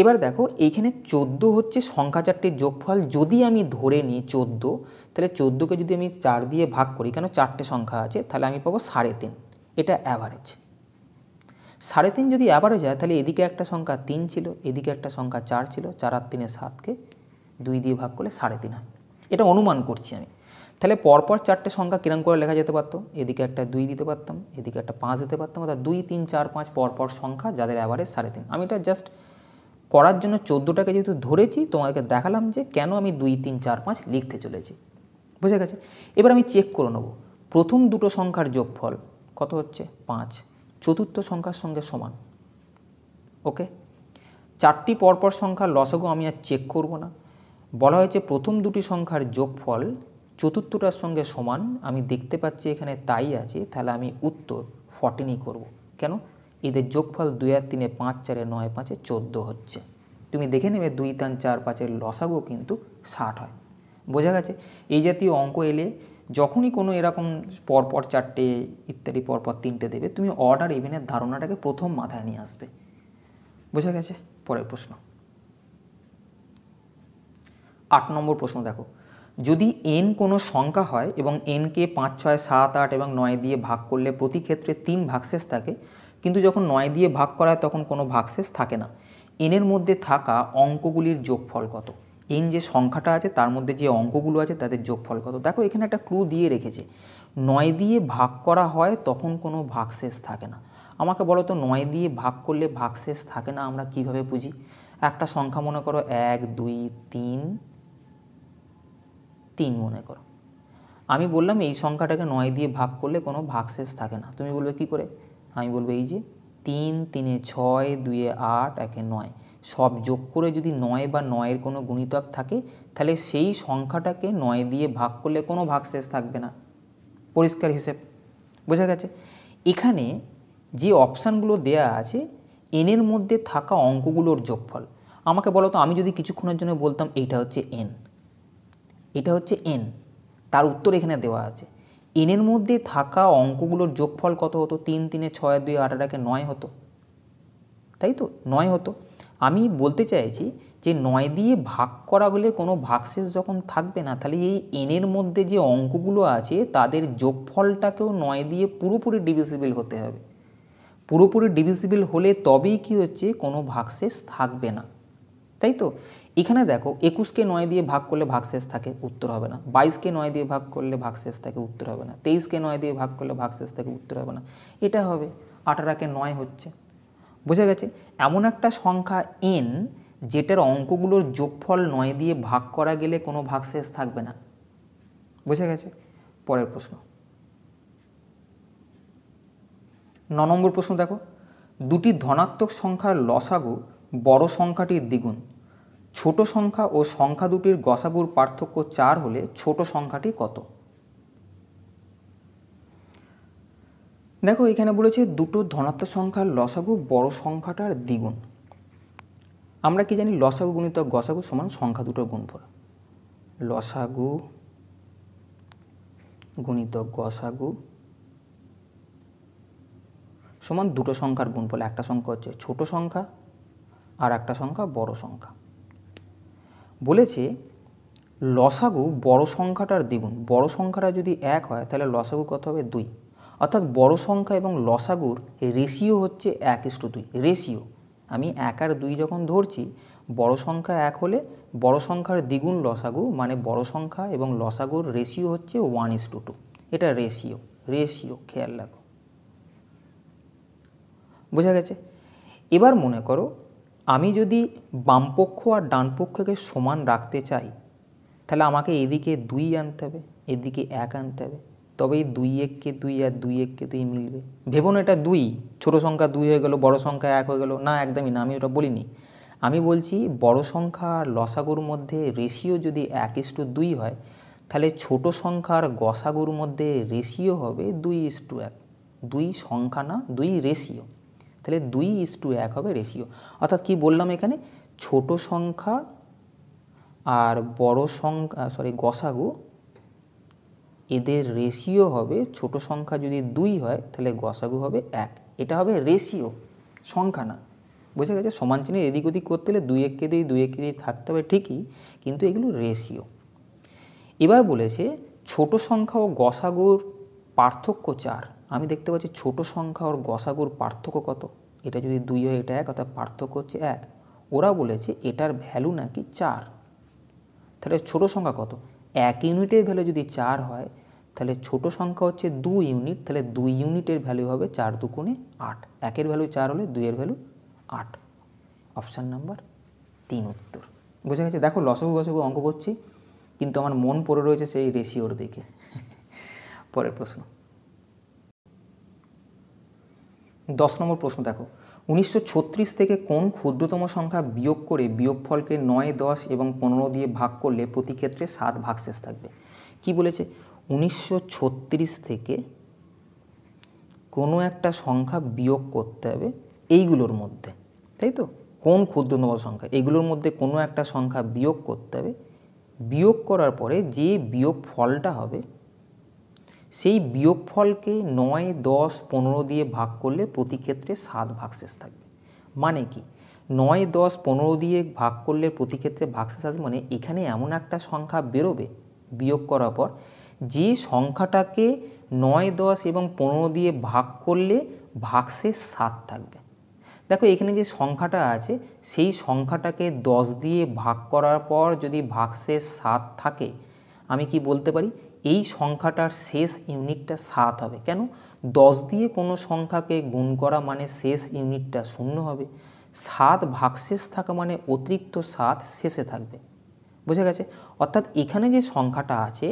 এবার দেখো এইখানে চোদ্দো হচ্ছে সংখ্যা চারটির যোগফল যদি আমি ধরে নিই চোদ্দো তাহলে চোদ্দোকে যদি আমি চার দিয়ে ভাগ করি কেন চারটে সংখ্যা আছে তাহলে আমি পাবো সাড়ে তিন এটা অ্যাভারেজ সাড়ে তিন যদি অ্যাভারেজ হয় তাহলে এদিকে একটা সংখ্যা তিন ছিল এদিকে একটা সংখ্যা চার ছিল চার আর তিনে সাতকে দুই দিয়ে ভাগ করলে সাড়ে তিন হয় এটা অনুমান করছি আমি তাহলে পরপর চারটে সংখ্যা কিরম করে লেখা যেতে পারতো এদিকে একটা দুই দিতে পারতাম এদিকে একটা পাঁচ দিতে পারতাম অর্থাৎ দুই তিন চার পাঁচ পরপর সংখ্যা যাদের অ্যাভারেজ সাড়ে তিন আমি এটা জাস্ট করার জন্য চোদ্দোটাকে যেহেতু ধরেছি তোমাদেরকে দেখালাম যে কেন আমি দুই তিন চার পাঁচ লিখতে চলেছি বুঝে গেছে এবার আমি চেক করে নেব প্রথম দুটো সংখ্যার যোগফল কত হচ্ছে পাঁচ চতুর্থ সংখ্যার সঙ্গে সমান ওকে চারটি পরপর সংখ্যার লসগো আমি আর চেক করব না বলা হয়েছে প্রথম দুটি সংখ্যার যোগফল চতুর্থটার সঙ্গে সমান আমি দেখতে পাচ্ছি এখানে তাই আছে তাহলে আমি উত্তর ফর্টিনই করব। কেন এদের যোগফল দুই আর তিনে পাঁচ চারে নয় পাঁচে চোদ্দো হচ্ছে তুমি দেখে নেবে দুই তান চার পাঁচের লসাগো কিন্তু ষাট হয় বোঝা গেছে এই জাতীয় অঙ্ক এলে যখনই কোনো এরকম পরপর চারটে ইত্যাদি পরপর তিনটে দেবে তুমি অর্ডার ইভেনের ধারণাটাকে প্রথম মাথায় নিয়ে আসবে বোঝা গেছে পরের প্রশ্ন আট নম্বর প্রশ্ন দেখো যদি এন কোনো সংখ্যা হয় এবং এনকে পাঁচ ছয় সাত আট এবং নয় দিয়ে ভাগ করলে প্রতি ক্ষেত্রে তিন ভাগশেষ থাকে কিন্তু যখন নয় দিয়ে ভাগ করা হয় তখন কোনো ভাগশেষ থাকে না এনের মধ্যে থাকা অঙ্কগুলির যোগফল কত এন যে সংখ্যাটা আছে তার মধ্যে যে অঙ্কগুলো আছে তাদের যোগফল কত দেখো এখানে একটা ক্লু দিয়ে রেখেছে নয় দিয়ে ভাগ করা হয় তখন কোনো ভাগশেষ থাকে না আমাকে বলো তো নয় দিয়ে ভাগ করলে ভাগশেষ থাকে না আমরা কিভাবে বুঝি একটা সংখ্যা মনে করো এক দুই তিন তিন মনে করো আমি বললাম এই সংখ্যাটাকে নয় দিয়ে ভাগ করলে কোনো ভাগশেষ থাকে না তুমি বলবে কি করে আমি বলবো এই যে তিন তিনে ছয় দুয়ে আট একে নয় সব যোগ করে যদি নয় বা নয়ের কোনো গুণিতক থাকে তাহলে সেই সংখ্যাটাকে নয় দিয়ে ভাগ করলে কোনো ভাগশেষ থাকবে না পরিষ্কার হিসেব বোঝা গেছে এখানে যে অপশানগুলো দেয়া আছে এনের মধ্যে থাকা অঙ্কগুলোর যোগফল আমাকে বলো তো আমি যদি কিছুক্ষণের জন্য বলতাম এইটা হচ্ছে এন এটা হচ্ছে এন তার উত্তর এখানে দেওয়া আছে এনের মধ্যে থাকা অঙ্কগুলোর যোগফল কত হতো তিন তিনে ছয় দুই আট আটাকে নয় হতো তাই তো নয় হতো আমি বলতে চাইছি যে নয় দিয়ে ভাগ করা হলে কোনো ভাগশেষ যখন থাকবে না তাহলে এই এনের মধ্যে যে অঙ্কগুলো আছে তাদের যোগফলটাকেও নয় দিয়ে পুরোপুরি ডিভিসিবল হতে হবে পুরোপুরি ডিভিসিবল হলে তবেই কি হচ্ছে কোনো ভাগশেষ থাকবে না তাই তো এখানে দেখো একুশকে নয় দিয়ে ভাগ করলে ভাগশেষ থাকে উত্তর হবে না বাইশকে নয় দিয়ে ভাগ করলে ভাগশেষ থাকে উত্তর হবে না তেইশকে নয় দিয়ে ভাগ করলে ভাগশেষ থাকে উত্তর হবে না এটা হবে আঠারোকে নয় হচ্ছে বুঝে গেছে এমন একটা সংখ্যা এন যেটার অঙ্কগুলোর যোগফল নয় দিয়ে ভাগ করা গেলে কোনো ভাগশেষ থাকবে না বুঝে গেছে পরের প্রশ্ন ন নম্বর প্রশ্ন দেখো দুটি ধনাত্মক সংখ্যার লসাগু বড় সংখ্যাটির দ্বিগুণ ছোট সংখ্যা ও সংখ্যা দুটির গসাগুর পার্থক্য চার হলে ছোট সংখ্যাটি কত দেখো এখানে বলেছে দুটো ধনাত্মক সংখ্যার লসাগু বড় সংখ্যাটার দ্বিগুণ আমরা কি জানি লসাগু গুণিত গসাগু সমান সংখ্যা দুটোর গুণফল লসাগু গুণিত গসাগু সমান দুটো সংখ্যার গুণফল একটা সংখ্যা হচ্ছে ছোট সংখ্যা আর একটা সংখ্যা বড় সংখ্যা বলেছে লসাগু বড় সংখ্যাটার দ্বিগুণ বড় সংখ্যাটা যদি এক হয় তাহলে লসাগু কত হবে দুই অর্থাৎ বড় সংখ্যা এবং লসাগুর রেশিও হচ্ছে এক ইস্টু দুই রেশিও আমি এক আর দুই যখন ধরছি বড় সংখ্যা এক হলে বড় সংখ্যার দ্বিগুণ লসাগু মানে বড় সংখ্যা এবং লসাগুর রেশিও হচ্ছে ওয়ান ইস্টু টু এটা রেশিও রেশিও খেয়াল রাখো বোঝা গেছে এবার মনে করো আমি যদি বামপক্ষ আর ডানপক্ষকে সমান রাখতে চাই তাহলে আমাকে এদিকে দুই আনতে হবে এদিকে এক আনতে হবে তবে এই দুই এককে দুই আর দুই এককে দুই মিলবে ভেবন এটা দুই ছোট সংখ্যা দুই হয়ে গেল বড় সংখ্যা এক হয়ে গেল না একদমই না আমি ওটা বলিনি আমি বলছি বড় সংখ্যা আর লসাগুর মধ্যে রেশিও যদি এক ইস্টু দুই হয় তাহলে ছোট সংখ্যার গসাগুর মধ্যে রেশিও হবে দুই ইস্টু এক দুই সংখ্যা না দুই রেশিও তাহলে দুই ইস টু এক হবে রেশিও অর্থাৎ কি বললাম এখানে ছোট সংখ্যা আর বড় সংখ্যা সরি গসাগু এদের রেশিও হবে ছোট সংখ্যা যদি দুই হয় তাহলে গসাগু হবে এক এটা হবে রেশিও সংখ্যা না বুঝে গেছে সমান চিহ্নের এদিক ওদিক করতে হলে দুই এক দিয়ে দুই এক দিয়ে থাকতে হবে ঠিকই কিন্তু এগুলো রেশিও এবার বলেছে ছোট সংখ্যা ও গসাগুর পার্থক্য চার আমি দেখতে পাচ্ছি ছোট সংখ্যা ওর গসাগুর পার্থক্য কত এটা যদি দুই হয় এটা এক অর্থাৎ পার্থক্য হচ্ছে এক ওরা বলেছে এটার ভ্যালু নাকি চার তাহলে ছোট সংখ্যা কত এক ইউনিটের ভ্যালু যদি চার হয় তাহলে ছোট সংখ্যা হচ্ছে দুই ইউনিট তাহলে দুই ইউনিটের ভ্যালু হবে চার দুকোণে আট একের ভ্যালু চার হলে দুইয়ের ভ্যালু আট অপশান নাম্বার তিন উত্তর বোঝা গেছে দেখো লসগু গসগু অঙ্ক করছি কিন্তু আমার মন পড়ে রয়েছে সেই রেশিওর দিকে পরের প্রশ্ন দশ নম্বর প্রশ্ন দেখো উনিশশো থেকে কোন ক্ষুদ্রতম সংখ্যা বিয়োগ করে বিয়োগফলকে নয় দশ এবং পনেরো দিয়ে ভাগ করলে প্রতি ক্ষেত্রে সাত শেষ থাকবে কি বলেছে উনিশশো থেকে কোনো একটা সংখ্যা বিয়োগ করতে হবে এইগুলোর মধ্যে তাই তো কোন ক্ষুদ্রতম সংখ্যা এগুলোর মধ্যে কোনো একটা সংখ্যা বিয়োগ করতে হবে বিয়োগ করার পরে যে বিয়োগ ফলটা হবে সেই বিয়োগফলকে নয় দশ পনেরো দিয়ে ভাগ করলে প্রতি ক্ষেত্রে সাত ভাগশেষ থাকবে মানে কি নয় দশ পনেরো দিয়ে ভাগ করলে প্রতি ক্ষেত্রে ভাগশেষ আসবে মানে এখানে এমন একটা সংখ্যা বেরোবে বিয়োগ করার পর যে সংখ্যাটাকে নয় দশ এবং পনেরো দিয়ে ভাগ করলে ভাগশেষ সাত থাকবে দেখো এখানে যে সংখ্যাটা আছে সেই সংখ্যাটাকে দশ দিয়ে ভাগ করার পর যদি ভাগশেষ সাত থাকে আমি কি বলতে পারি এই সংখ্যাটার শেষ ইউনিটটা সাত হবে কেন দশ দিয়ে কোনো সংখ্যাকে গুণ করা মানে শেষ ইউনিটটা শূন্য হবে সাত ভাগশেষ থাকা মানে অতিরিক্ত সাত শেষে থাকবে বুঝে গেছে অর্থাৎ এখানে যে সংখ্যাটা আছে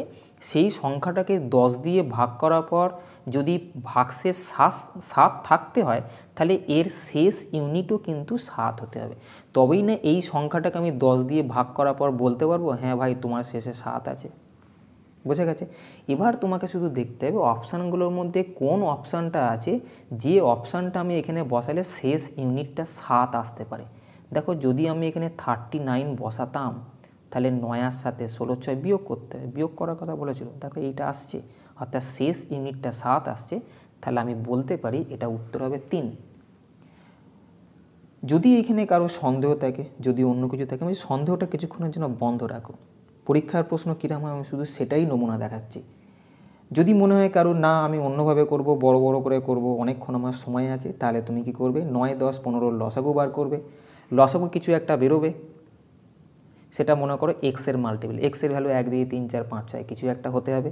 সেই সংখ্যাটাকে দশ দিয়ে ভাগ করার পর যদি ভাগশেষ সাত সাত থাকতে হয় তাহলে এর শেষ ইউনিটও কিন্তু সাত হতে হবে তবেই না এই সংখ্যাটাকে আমি দশ দিয়ে ভাগ করার পর বলতে পারবো হ্যাঁ ভাই তোমার শেষে সাত আছে বুঝে গেছে এবার তোমাকে শুধু দেখতে হবে অপশানগুলোর মধ্যে কোন অপশানটা আছে যে অপশানটা আমি এখানে বসালে শেষ ইউনিটটা সাত আসতে পারে দেখো যদি আমি এখানে থার্টি নাইন বসাতাম তাহলে নয়ার সাথে ষোলো ছয় বিয়োগ করতে হবে বিয়োগ করার কথা বলেছিল দেখো এইটা আসছে অর্থাৎ শেষ ইউনিটটা সাত আসছে তাহলে আমি বলতে পারি এটা উত্তর হবে তিন যদি এখানে কারো সন্দেহ থাকে যদি অন্য কিছু থাকে আমি মানে সন্দেহটা কিছুক্ষণের জন্য বন্ধ রাখো পরীক্ষার প্রশ্ন কীরকম আমি শুধু সেটাই নমুনা দেখাচ্ছি যদি মনে হয় কারো না আমি অন্যভাবে করব বড় বড় করে করব অনেকক্ষণ আমার সময় আছে তাহলে তুমি কি করবে নয় দশ পনেরো লসাগু বার করবে লসাগু কিছু একটা বেরোবে সেটা মনে করো এক্সের মাল্টিপল এক্সের ভ্যালু এক দুই তিন চার পাঁচ ছয় কিছু একটা হতে হবে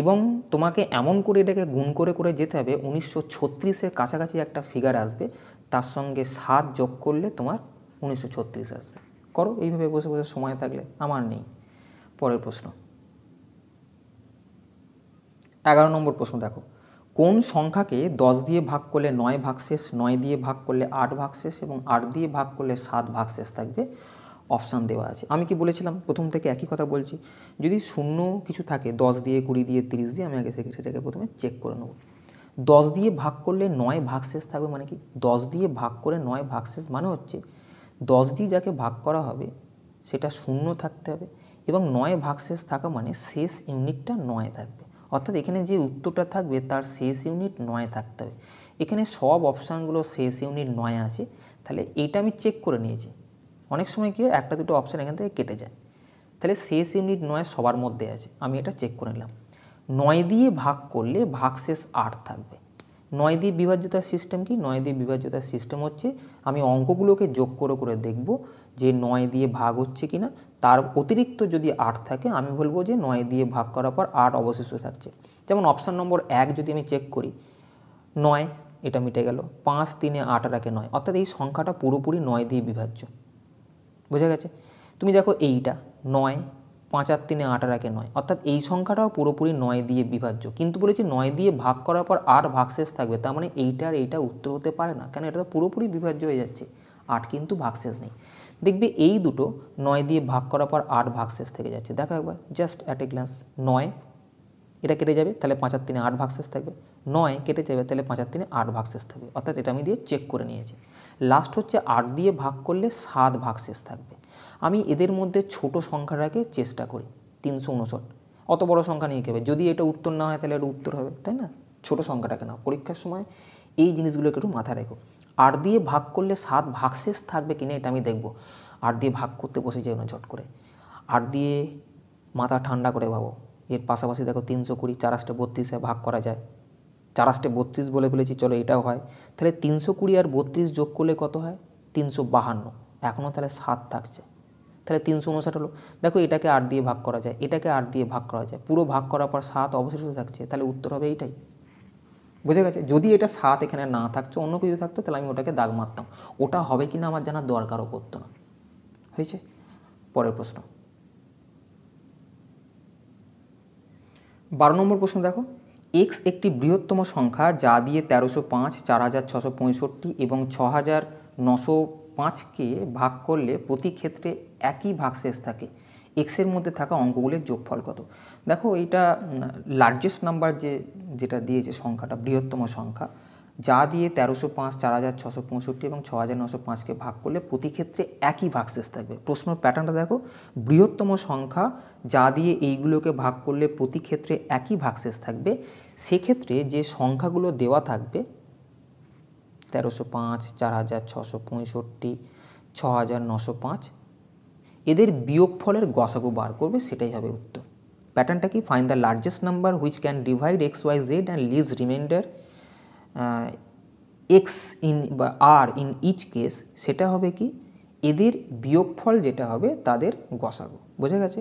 এবং তোমাকে এমন করে এটাকে গুণ করে করে যেতে হবে উনিশশো ছত্রিশের কাছাকাছি একটা ফিগার আসবে তার সঙ্গে সাত যোগ করলে তোমার উনিশশো ছত্রিশ আসবে করো এইভাবে বসে বসে সময় থাকলে আমার নেই পরের প্রশ্ন এগারো নম্বর প্রশ্ন দেখো কোন সংখ্যাকে দশ দিয়ে ভাগ করলে নয় ভাগ শেষ নয় দিয়ে ভাগ করলে আট ভাগ শেষ এবং আট দিয়ে ভাগ করলে সাত ভাগ শেষ থাকবে অপশান দেওয়া আছে আমি কি বলেছিলাম প্রথম থেকে একই কথা বলছি যদি শূন্য কিছু থাকে দশ দিয়ে কুড়ি দিয়ে তিরিশ দিয়ে আমি আগে সেটাকে প্রথমে চেক করে নেব দশ দিয়ে ভাগ করলে নয় শেষ থাকবে মানে কি দশ দিয়ে ভাগ করে নয় শেষ মানে হচ্ছে দশ দিয়ে যাকে ভাগ করা হবে সেটা শূন্য থাকতে হবে এবং নয় শেষ থাকা মানে শেষ ইউনিটটা নয় থাকবে অর্থাৎ এখানে যে উত্তরটা থাকবে তার শেষ ইউনিট নয় থাকতে হবে এখানে সব অপশানগুলো শেষ ইউনিট নয় আছে তাহলে এইটা আমি চেক করে নিয়েছি অনেক সময় কী একটা দুটো অপশান এখান থেকে কেটে যায় তাহলে শেষ ইউনিট নয় সবার মধ্যে আছে আমি এটা চেক করে নিলাম নয় দিয়ে ভাগ করলে শেষ আট থাকবে নয় দিয়ে বিভাজ্যতার সিস্টেম কি নয় দিয়ে বিভাজ্যতার সিস্টেম হচ্ছে আমি অঙ্কগুলোকে যোগ করে করে দেখব যে নয় দিয়ে ভাগ হচ্ছে কি না তার অতিরিক্ত যদি আট থাকে আমি বলবো যে নয় দিয়ে ভাগ করার পর আট অবশিষ্ট থাকছে যেমন অপশান নম্বর এক যদি আমি চেক করি নয় এটা মিটে গেল পাঁচ তিনে আট রাখে নয় অর্থাৎ এই সংখ্যাটা পুরোপুরি নয় দিয়ে বিভাজ্য বোঝা গেছে তুমি দেখো এইটা নয় পাঁচ আর তিনে আট রাখে নয় অর্থাৎ এই সংখ্যাটাও পুরোপুরি নয় দিয়ে বিভাজ্য কিন্তু বলেছি নয় দিয়ে ভাগ করার পর আট ভাগশেষ থাকবে তার মানে এইটা আর এইটা উত্তর হতে পারে না কেন এটা তো পুরোপুরি বিভাজ্য হয়ে যাচ্ছে আট কিন্তু ভাগশেষ নেই দেখবে এই দুটো নয় দিয়ে ভাগ করার পর আট শেষ থেকে যাচ্ছে দেখো একবার জাস্ট অ্যাট এ গ্লান্স নয় এটা কেটে যাবে তাহলে পাঁচার তিনে আট শেষ থাকবে নয় কেটে যাবে তাহলে পাঁচার তিনে আট শেষ থাকবে অর্থাৎ এটা আমি দিয়ে চেক করে নিয়েছি লাস্ট হচ্ছে আট দিয়ে ভাগ করলে সাত শেষ থাকবে আমি এদের মধ্যে ছোট সংখ্যাটাকে চেষ্টা করি তিনশো উনষট অত বড় সংখ্যা নিয়ে কেবে যদি এটা উত্তর না হয় তাহলে এটা উত্তর হবে তাই না ছোট সংখ্যাটাকে নাও পরীক্ষার সময় এই জিনিসগুলোকে একটু মাথায় রেখো আট দিয়ে ভাগ করলে সাত ভাগশেষ থাকবে কিনা এটা আমি দেখব আট দিয়ে ভাগ করতে বসে যাই না ঝট করে আট দিয়ে মাথা ঠান্ডা করে ভাবো এর পাশাপাশি দেখো তিনশো কুড়ি চারাশটা বত্রিশে ভাগ করা যায় চারাশটে বত্রিশ বলে ফেলেছি চলো এটাও হয় তাহলে তিনশো কুড়ি আর বত্রিশ যোগ করলে কত হয় তিনশো বাহান্ন এখনও তাহলে সাত থাকছে তাহলে তিনশো উনষাট হলো দেখো এটাকে আট দিয়ে ভাগ করা যায় এটাকে আট দিয়ে ভাগ করা যায় পুরো ভাগ করার পর সাত অবশেষে থাকছে তাহলে উত্তর হবে এইটাই বুঝে গেছে যদি এটা সাত এখানে না থাকছে অন্য কিছু থাকতো তাহলে আমি ওটাকে দাগ মারতাম ওটা হবে কি না আমার জানার দরকারও পড়তো না হয়েছে পরের প্রশ্ন বারো নম্বর প্রশ্ন দেখো এক্স একটি বৃহত্তম সংখ্যা যা দিয়ে তেরোশো পাঁচ চার হাজার ছশো পঁয়ষট্টি এবং ছ হাজার নশো পাঁচকে ভাগ করলে প্রতি ক্ষেত্রে একই ভাগশেষ থাকে এক্সের মধ্যে থাকা অঙ্কগুলির যোগফল কত দেখো এইটা লার্জেস্ট নাম্বার যে যেটা দিয়েছে সংখ্যাটা বৃহত্তম সংখ্যা যা দিয়ে তেরোশো পাঁচ চার হাজার ছশো পঁয়ষট্টি এবং ছ হাজার নশো পাঁচকে ভাগ করলে প্রতি ক্ষেত্রে একই শেষ থাকবে প্রশ্ন প্যাটার্নটা দেখো বৃহত্তম সংখ্যা যা দিয়ে এইগুলোকে ভাগ করলে প্রতি ক্ষেত্রে একই শেষ থাকবে সেক্ষেত্রে যে সংখ্যাগুলো দেওয়া থাকবে তেরোশো পাঁচ চার হাজার ছশো পঁয়ষট্টি ছ হাজার নশো পাঁচ এদের বিয়োগ ফলের গসাগু বার করবে সেটাই হবে উত্তর প্যাটার্নটা কি find the largest number which can divide X Y Z and leaves remainder X in বা আর ইন ইচ কেস সেটা হবে কি এদের বিয়োগ ফল যেটা হবে তাদের গসাগু বোঝা গেছে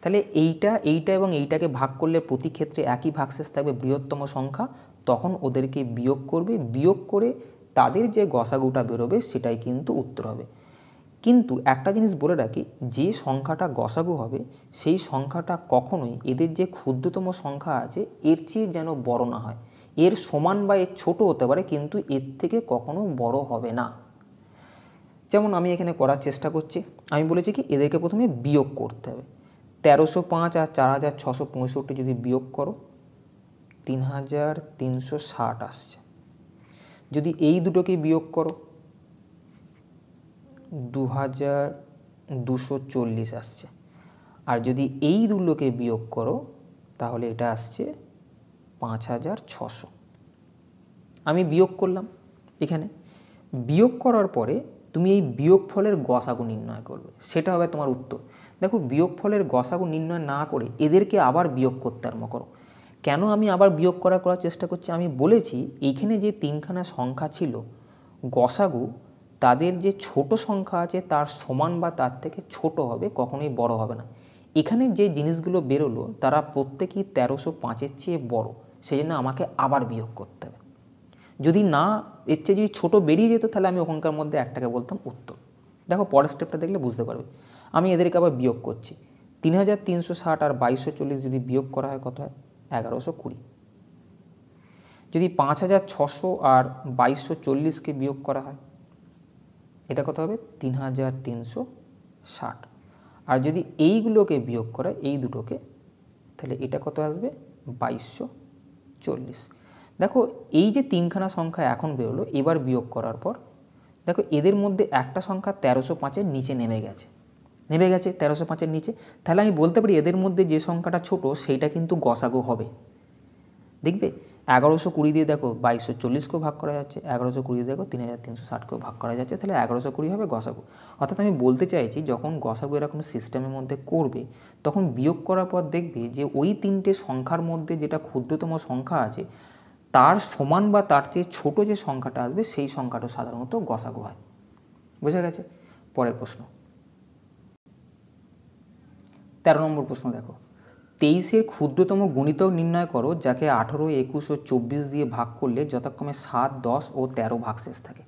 তাহলে এইটা এইটা এবং এইটাকে ভাগ করলে প্রতি ক্ষেত্রে একই ভাগশেষ থাকবে বৃহত্তম সংখ্যা তখন ওদেরকে বিয়োগ করবে বিয়োগ করে তাদের যে গসাগুটা বেরোবে সেটাই কিন্তু উত্তর হবে কিন্তু একটা জিনিস বলে রাখি যে সংখ্যাটা গসাগু হবে সেই সংখ্যাটা কখনোই এদের যে ক্ষুদ্রতম সংখ্যা আছে এর চেয়ে যেন বড় না হয় এর সমান বা এর ছোট হতে পারে কিন্তু এর থেকে কখনো বড় হবে না যেমন আমি এখানে করার চেষ্টা করছি আমি বলেছি কি এদেরকে প্রথমে বিয়োগ করতে হবে তেরোশো পাঁচ আর চার হাজার ছশো পঁয়ষট্টি যদি বিয়োগ করো তিন হাজার তিনশো ষাট আসছে যদি এই দুটোকে বিয়োগ করো দু হাজার দুশো চল্লিশ আসছে আর যদি এই দুটোকে বিয়োগ করো তাহলে এটা আসছে পাঁচ হাজার ছশো আমি বিয়োগ করলাম এখানে বিয়োগ করার পরে তুমি এই বিয়োগফলের গসাগু নির্ণয় করবে সেটা হবে তোমার উত্তর দেখো বিয়োগফলের গসাগু নির্ণয় না করে এদেরকে আবার বিয়োগ করতে আরম্ভ করো কেন আমি আবার বিয়োগ করা করার চেষ্টা করছি আমি বলেছি এইখানে যে তিনখানা সংখ্যা ছিল গসাগু তাদের যে ছোট সংখ্যা আছে তার সমান বা তার থেকে ছোট হবে কখনোই বড় হবে না এখানে যে জিনিসগুলো বেরোলো তারা প্রত্যেকেই তেরোশো পাঁচের চেয়ে বড় সেই জন্য আমাকে আবার বিয়োগ করতে হবে যদি না এর চেয়ে যদি ছোটো বেরিয়ে যেত তাহলে আমি ওখানকার মধ্যে একটাকে বলতাম উত্তর দেখো পরের স্টেপটা দেখলে বুঝতে পারবে আমি এদেরকে আবার বিয়োগ করছি তিন হাজার তিনশো ষাট আর বাইশশো চল্লিশ যদি বিয়োগ করা হয় কত হয় এগারোশো কুড়ি যদি পাঁচ হাজার ছশো আর বাইশশো চল্লিশকে বিয়োগ করা হয় এটা কত হবে তিন হাজার তিনশো ষাট আর যদি এইগুলোকে বিয়োগ করা এই দুটোকে তাহলে এটা কত আসবে বাইশশো চল্লিশ দেখো এই যে তিনখানা সংখ্যা এখন বেরোলো এবার বিয়োগ করার পর দেখো এদের মধ্যে একটা সংখ্যা তেরোশো পাঁচের নিচে নেমে গেছে নেমে গেছে তেরোশো পাঁচের নিচে তাহলে আমি বলতে পারি এদের মধ্যে যে সংখ্যাটা ছোট সেইটা কিন্তু গসাগো হবে দেখবে এগারোশো কুড়ি দিয়ে দেখো বাইশশো চল্লিশকেও ভাগ করা যাচ্ছে এগারোশো কুড়ি দিয়ে দেখো তিন হাজার তিনশো ষাটকেও ভাগ করা যাচ্ছে তাহলে এগারোশো কুড়ি হবে গসাগু অর্থাৎ আমি বলতে চাইছি যখন গসাগু এরকম সিস্টেমের মধ্যে করবে তখন বিয়োগ করার পর দেখবে যে ওই তিনটে সংখ্যার মধ্যে যেটা ক্ষুদ্রতম সংখ্যা আছে তার সমান বা তার চেয়ে ছোটো যে সংখ্যাটা আসবে সেই সংখ্যাটা সাধারণত গসাগু হয় বোঝা গেছে পরের প্রশ্ন তেরো নম্বর প্রশ্ন দেখো তেইশের ক্ষুদ্রতম গণিতক নির্ণয় করো যাকে আঠেরো একুশ ও চব্বিশ দিয়ে ভাগ করলে যথাক্রমে সাত দশ ও তেরো ভাগশেষ থাকে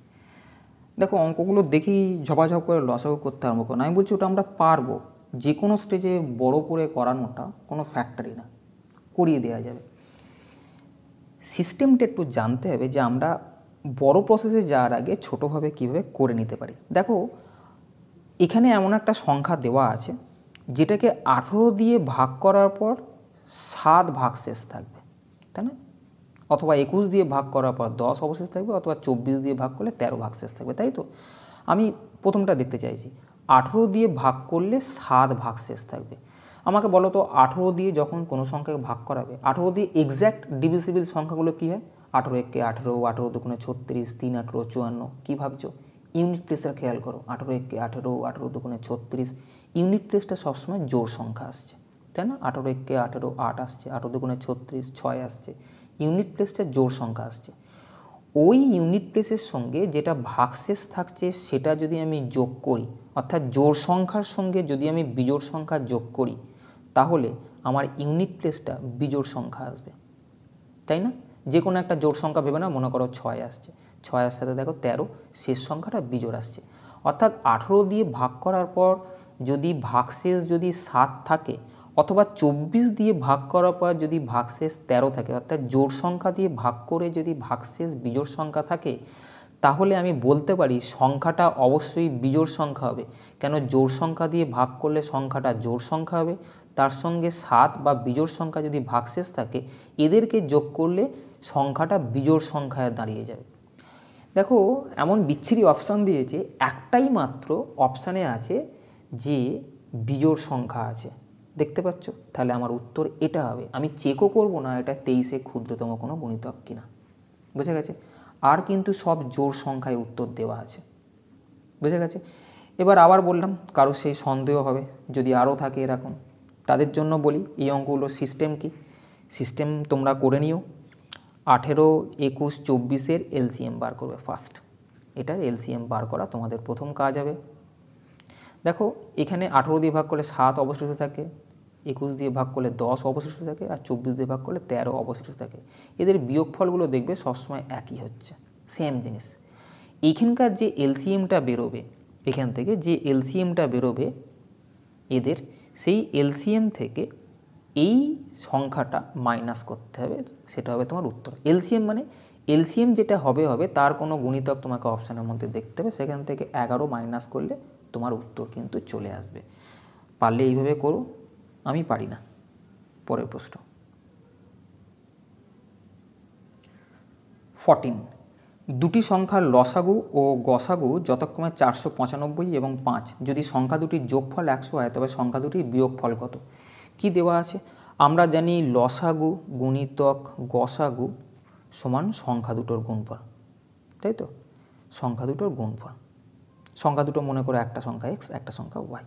দেখো অঙ্কগুলো দেখেই ঝপাঝপ করে লসাগু করতে আরম্ভ করো আমি বলছি ওটা আমরা পারবো যে কোনো স্টেজে বড় করে করানোটা কোনো ফ্যাক্টরি না করিয়ে দেওয়া যাবে সিস্টেমটা একটু জানতে হবে যে আমরা বড় প্রসেসে যাওয়ার আগে ছোটোভাবে কীভাবে করে নিতে পারি দেখো এখানে এমন একটা সংখ্যা দেওয়া আছে যেটাকে আঠেরো দিয়ে ভাগ করার পর সাত ভাগ শেষ থাকবে তাই না অথবা একুশ দিয়ে ভাগ করার পর দশ অবশেষ থাকবে অথবা চব্বিশ দিয়ে ভাগ করলে তেরো ভাগ শেষ থাকবে তাই তো আমি প্রথমটা দেখতে চাইছি আঠেরো দিয়ে ভাগ করলে সাত ভাগ শেষ থাকবে আমাকে বলো তো আঠেরো দিয়ে যখন কোনো সংখ্যাকে ভাগ করাবে আঠেরো দিয়ে এক্স্যাক্ট ডিভিসিবিল সংখ্যাগুলো কী হয় আঠেরো এককে আঠেরো আঠেরো দুগুণে ছত্রিশ তিন আঠেরো চুয়ান্ন কী ভাবছো ইউনিট প্লেসের খেয়াল করো আঠেরো এককে আঠেরো আঠেরো দুগুণে ছত্রিশ ইউনিট টেস্টে সবসময় জোর সংখ্যা আসছে তাই না আঠারো একে আঠেরো আট আসছে আঠেরো দুগুণে ছত্রিশ ছয় আসছে ইউনিট প্লেসটা জোর সংখ্যা আসছে ওই ইউনিট প্লেসের সঙ্গে যেটা ভাগশেষ থাকছে সেটা যদি আমি যোগ করি অর্থাৎ জোর সংখ্যার সঙ্গে যদি আমি বিজোড় সংখ্যা যোগ করি তাহলে আমার ইউনিট প্লেসটা বিজোড় সংখ্যা আসবে তাই না যে কোনো একটা জোর সংখ্যা ভেবে না মনে করো ছয় আসছে ছয়ের সাথে দেখো তেরো শেষ সংখ্যাটা বিজোড় আসছে অর্থাৎ আঠেরো দিয়ে ভাগ করার পর যদি ভাগশেষ যদি সাত থাকে অথবা চব্বিশ দিয়ে ভাগ করার পর যদি ভাগশেষ তেরো থাকে অর্থাৎ জোর সংখ্যা দিয়ে ভাগ করে যদি ভাগশেষ বিজোড় সংখ্যা থাকে তাহলে আমি বলতে পারি সংখ্যাটা অবশ্যই বিজোড় সংখ্যা হবে কেন জোর সংখ্যা দিয়ে ভাগ করলে সংখ্যাটা জোর সংখ্যা হবে তার সঙ্গে সাত বা বিজোড় সংখ্যা যদি ভাগশেষ থাকে এদেরকে যোগ করলে সংখ্যাটা বিজোড় সংখ্যায় দাঁড়িয়ে যাবে দেখো এমন বিচ্ছিরি অপশান দিয়েছে একটাই মাত্র অপশানে আছে যে বিজোড় সংখ্যা আছে দেখতে পাচ্ছ তাহলে আমার উত্তর এটা হবে আমি চেকও করব না এটা তেইশে ক্ষুদ্রতম কোনো গণিতক কিনা বুঝে গেছে আর কিন্তু সব জোর সংখ্যায় উত্তর দেওয়া আছে বুঝে গেছে এবার আবার বললাম কারো সেই সন্দেহ হবে যদি আরও থাকে এরকম তাদের জন্য বলি এই অঙ্কগুলোর সিস্টেম কি সিস্টেম তোমরা করে নিও আঠেরো একুশ চব্বিশের এলসিএম বার করবে ফার্স্ট এটার এলসিএম বার করা তোমাদের প্রথম কাজ হবে দেখো এখানে আঠেরো দিয়ে ভাগ করলে সাত অবশিষ্ট থাকে একুশ দিয়ে ভাগ করলে দশ অবশিষ্ট থাকে আর চব্বিশ দিয়ে ভাগ করলে তেরো অবশিষ্ট থাকে এদের বিয়োগফলগুলো দেখবে সবসময় একই হচ্ছে সেম জিনিস এইখানকার যে এলসিএমটা বেরোবে এখান থেকে যে এলসিএমটা বেরোবে এদের সেই এলসিএম থেকে এই সংখ্যাটা মাইনাস করতে হবে সেটা হবে তোমার উত্তর এলসিএম মানে এলসিএম যেটা হবে হবে তার কোনো গুণিতক তোমাকে অপশানের মধ্যে দেখতে হবে সেখান থেকে এগারো মাইনাস করলে তোমার উত্তর কিন্তু চলে আসবে পারলে এইভাবে করো আমি পারি না পরের প্রশ্ন ফর্টিন দুটি সংখ্যার লসাগু ও গসাগু যতক্রমে চারশো পঁচানব্বই এবং পাঁচ যদি সংখ্যা দুটির যোগফল একশো হয় তবে সংখ্যা দুটির বিয়োগফল কত কি দেওয়া আছে আমরা জানি লসাগু গুণিতক গসাগু সমান সংখ্যা দুটোর গুণফল তাই তো সংখ্যা দুটোর গুণফল সংখ্যা দুটো মনে করো একটা সংখ্যা এক্স একটা সংখ্যা ওয়াই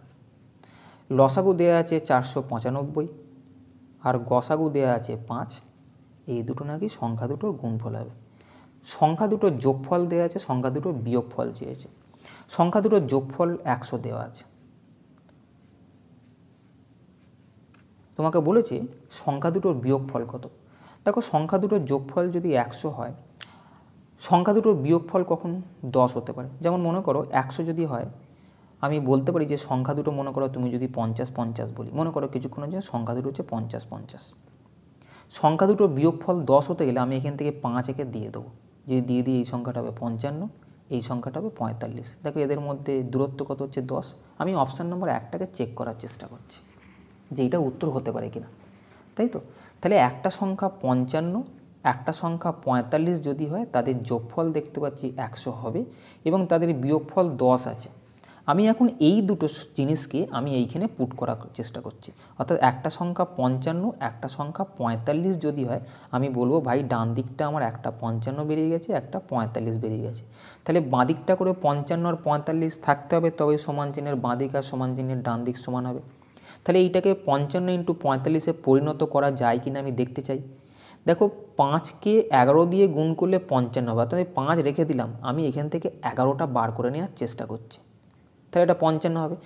লসাগু দেয়া আছে চারশো পঁচানব্বই আর গসাগু দেয়া আছে পাঁচ এই দুটো নাকি সংখ্যা দুটোর গুণফল হবে সংখ্যা দুটোর যোগফল দেওয়া আছে সংখ্যা দুটোর বিয়োগফল চেয়েছে সংখ্যা দুটোর যোগফল একশো দেওয়া আছে তোমাকে বলেছে সংখ্যা দুটোর বিয়োগফল কত দেখো সংখ্যা দুটোর যোগফল যদি একশো হয় সংখ্যা দুটোর বিয়োগফল কখন দশ হতে পারে যেমন মনে করো একশো যদি হয় আমি বলতে পারি যে সংখ্যা দুটো মনে করো তুমি যদি পঞ্চাশ পঞ্চাশ বলি মনে করো কিছুক্ষণের জন্য সংখ্যা দুটো হচ্ছে পঞ্চাশ পঞ্চাশ সংখ্যা দুটোর বিয়োগফল দশ হতে গেলে আমি এখান থেকে পাঁচ একে দিয়ে দেবো যদি দিয়ে দিই এই সংখ্যাটা হবে পঞ্চান্ন এই সংখ্যাটা হবে পঁয়তাল্লিশ দেখো এদের মধ্যে দূরত্ব কত হচ্ছে দশ আমি অপশান নম্বর একটাকে চেক করার চেষ্টা করছি যে এটা উত্তর হতে পারে কিনা তাই তো তাহলে একটা সংখ্যা পঞ্চান্ন একটা সংখ্যা পঁয়তাল্লিশ যদি হয় তাদের যোগফল দেখতে পাচ্ছি একশো হবে এবং তাদের বিয়োগফল দশ আছে আমি এখন এই দুটো জিনিসকে আমি এইখানে পুট করার চেষ্টা করছি অর্থাৎ একটা সংখ্যা পঞ্চান্ন একটা সংখ্যা পঁয়তাল্লিশ যদি হয় আমি বলবো ভাই ডান দিকটা আমার একটা পঞ্চান্ন বেরিয়ে গেছে একটা পঁয়তাল্লিশ বেরিয়ে গেছে তাহলে বাঁ দিকটা করে পঞ্চান্ন আর পঁয়তাল্লিশ থাকতে হবে তবে সমান চিহ্নের বাঁ দিক আর সমান চিহ্নের ডান দিক সমান হবে তাহলে এইটাকে পঞ্চান্ন ইন্টু পঁয়তাল্লিশে পরিণত করা যায় কিনা আমি দেখতে চাই দেখো পাঁচকে এগারো দিয়ে গুণ করলে পঞ্চান্ন হবে অর্থাৎ পাঁচ রেখে দিলাম আমি এখান থেকে এগারোটা বার করে নেওয়ার চেষ্টা করছি তাহলে এটা পঞ্চান্ন হবে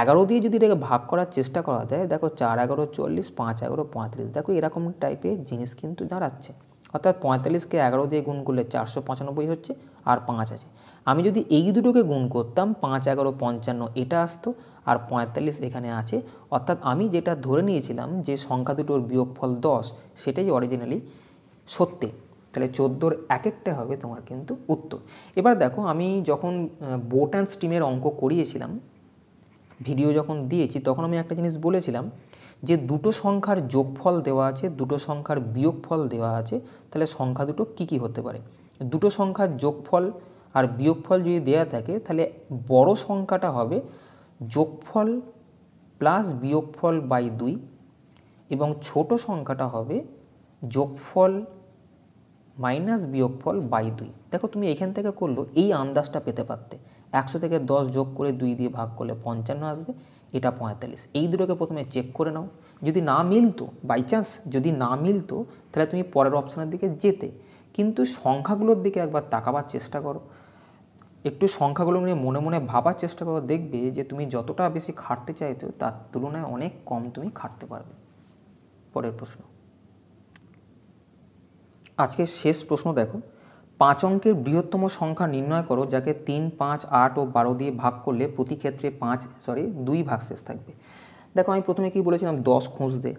এগারো দিয়ে যদি এটাকে ভাগ করার চেষ্টা করা যায় দেখো চার এগারো চল্লিশ পাঁচ এগারো পঁয়তাল্লিশ দেখো এরকম টাইপের জিনিস কিন্তু দাঁড়াচ্ছে অর্থাৎ পঁয়তাল্লিশকে এগারো দিয়ে গুণ করলে চারশো পঁচানব্বই হচ্ছে আর পাঁচ আছে আমি যদি এই দুটোকে গুণ করতাম পাঁচ এগারো পঞ্চান্ন এটা আসতো আর পঁয়তাল্লিশ এখানে আছে অর্থাৎ আমি যেটা ধরে নিয়েছিলাম যে সংখ্যা দুটোর বিয়োগফল দশ সেটাই অরিজিনালি সত্যি তাহলে চোদ্দোর এক একটা হবে তোমার কিন্তু উত্তর এবার দেখো আমি যখন বোট অ্যান্ড স্টিমের অঙ্ক করিয়েছিলাম ভিডিও যখন দিয়েছি তখন আমি একটা জিনিস বলেছিলাম যে দুটো সংখ্যার যোগফল দেওয়া আছে দুটো সংখ্যার বিয়োগফল দেওয়া আছে তাহলে সংখ্যা দুটো কি কি হতে পারে দুটো সংখ্যার যোগফল আর বিয়োগফল যদি দেয়া থাকে তাহলে বড় সংখ্যাটা হবে যোগফল প্লাস বিয়োগফল বাই দুই এবং ছোট সংখ্যাটা হবে যোগফল মাইনাস বিয়োগফল বাই দুই দেখো তুমি এখান থেকে করলো এই আন্দাজটা পেতে পারতে একশো থেকে দশ যোগ করে দুই দিয়ে ভাগ করলে পঞ্চান্ন আসবে এটা পঁয়তাল্লিশ এই দুটোকে প্রথমে চেক করে নাও যদি না মিলতো বাই চান্স যদি না মিলতো তাহলে তুমি পরের অপশানের দিকে যেতে কিন্তু সংখ্যাগুলোর দিকে একবার তাকাবার চেষ্টা করো একটু সংখ্যাগুলো নিয়ে মনে মনে ভাবার চেষ্টা করো দেখবে যে তুমি যতটা বেশি খাটতে চাইতো তার তুলনায় অনেক কম তুমি খাটতে পারবে পরের প্রশ্ন আজকের শেষ প্রশ্ন দেখো পাঁচ অঙ্কের বৃহত্তম সংখ্যা নির্ণয় করো যাকে তিন পাঁচ আট ও বারো দিয়ে ভাগ করলে প্রতি ক্ষেত্রে পাঁচ সরি দুই ভাগ শেষ থাকবে দেখো আমি প্রথমে কি বলেছিলাম দশ খুঁজতে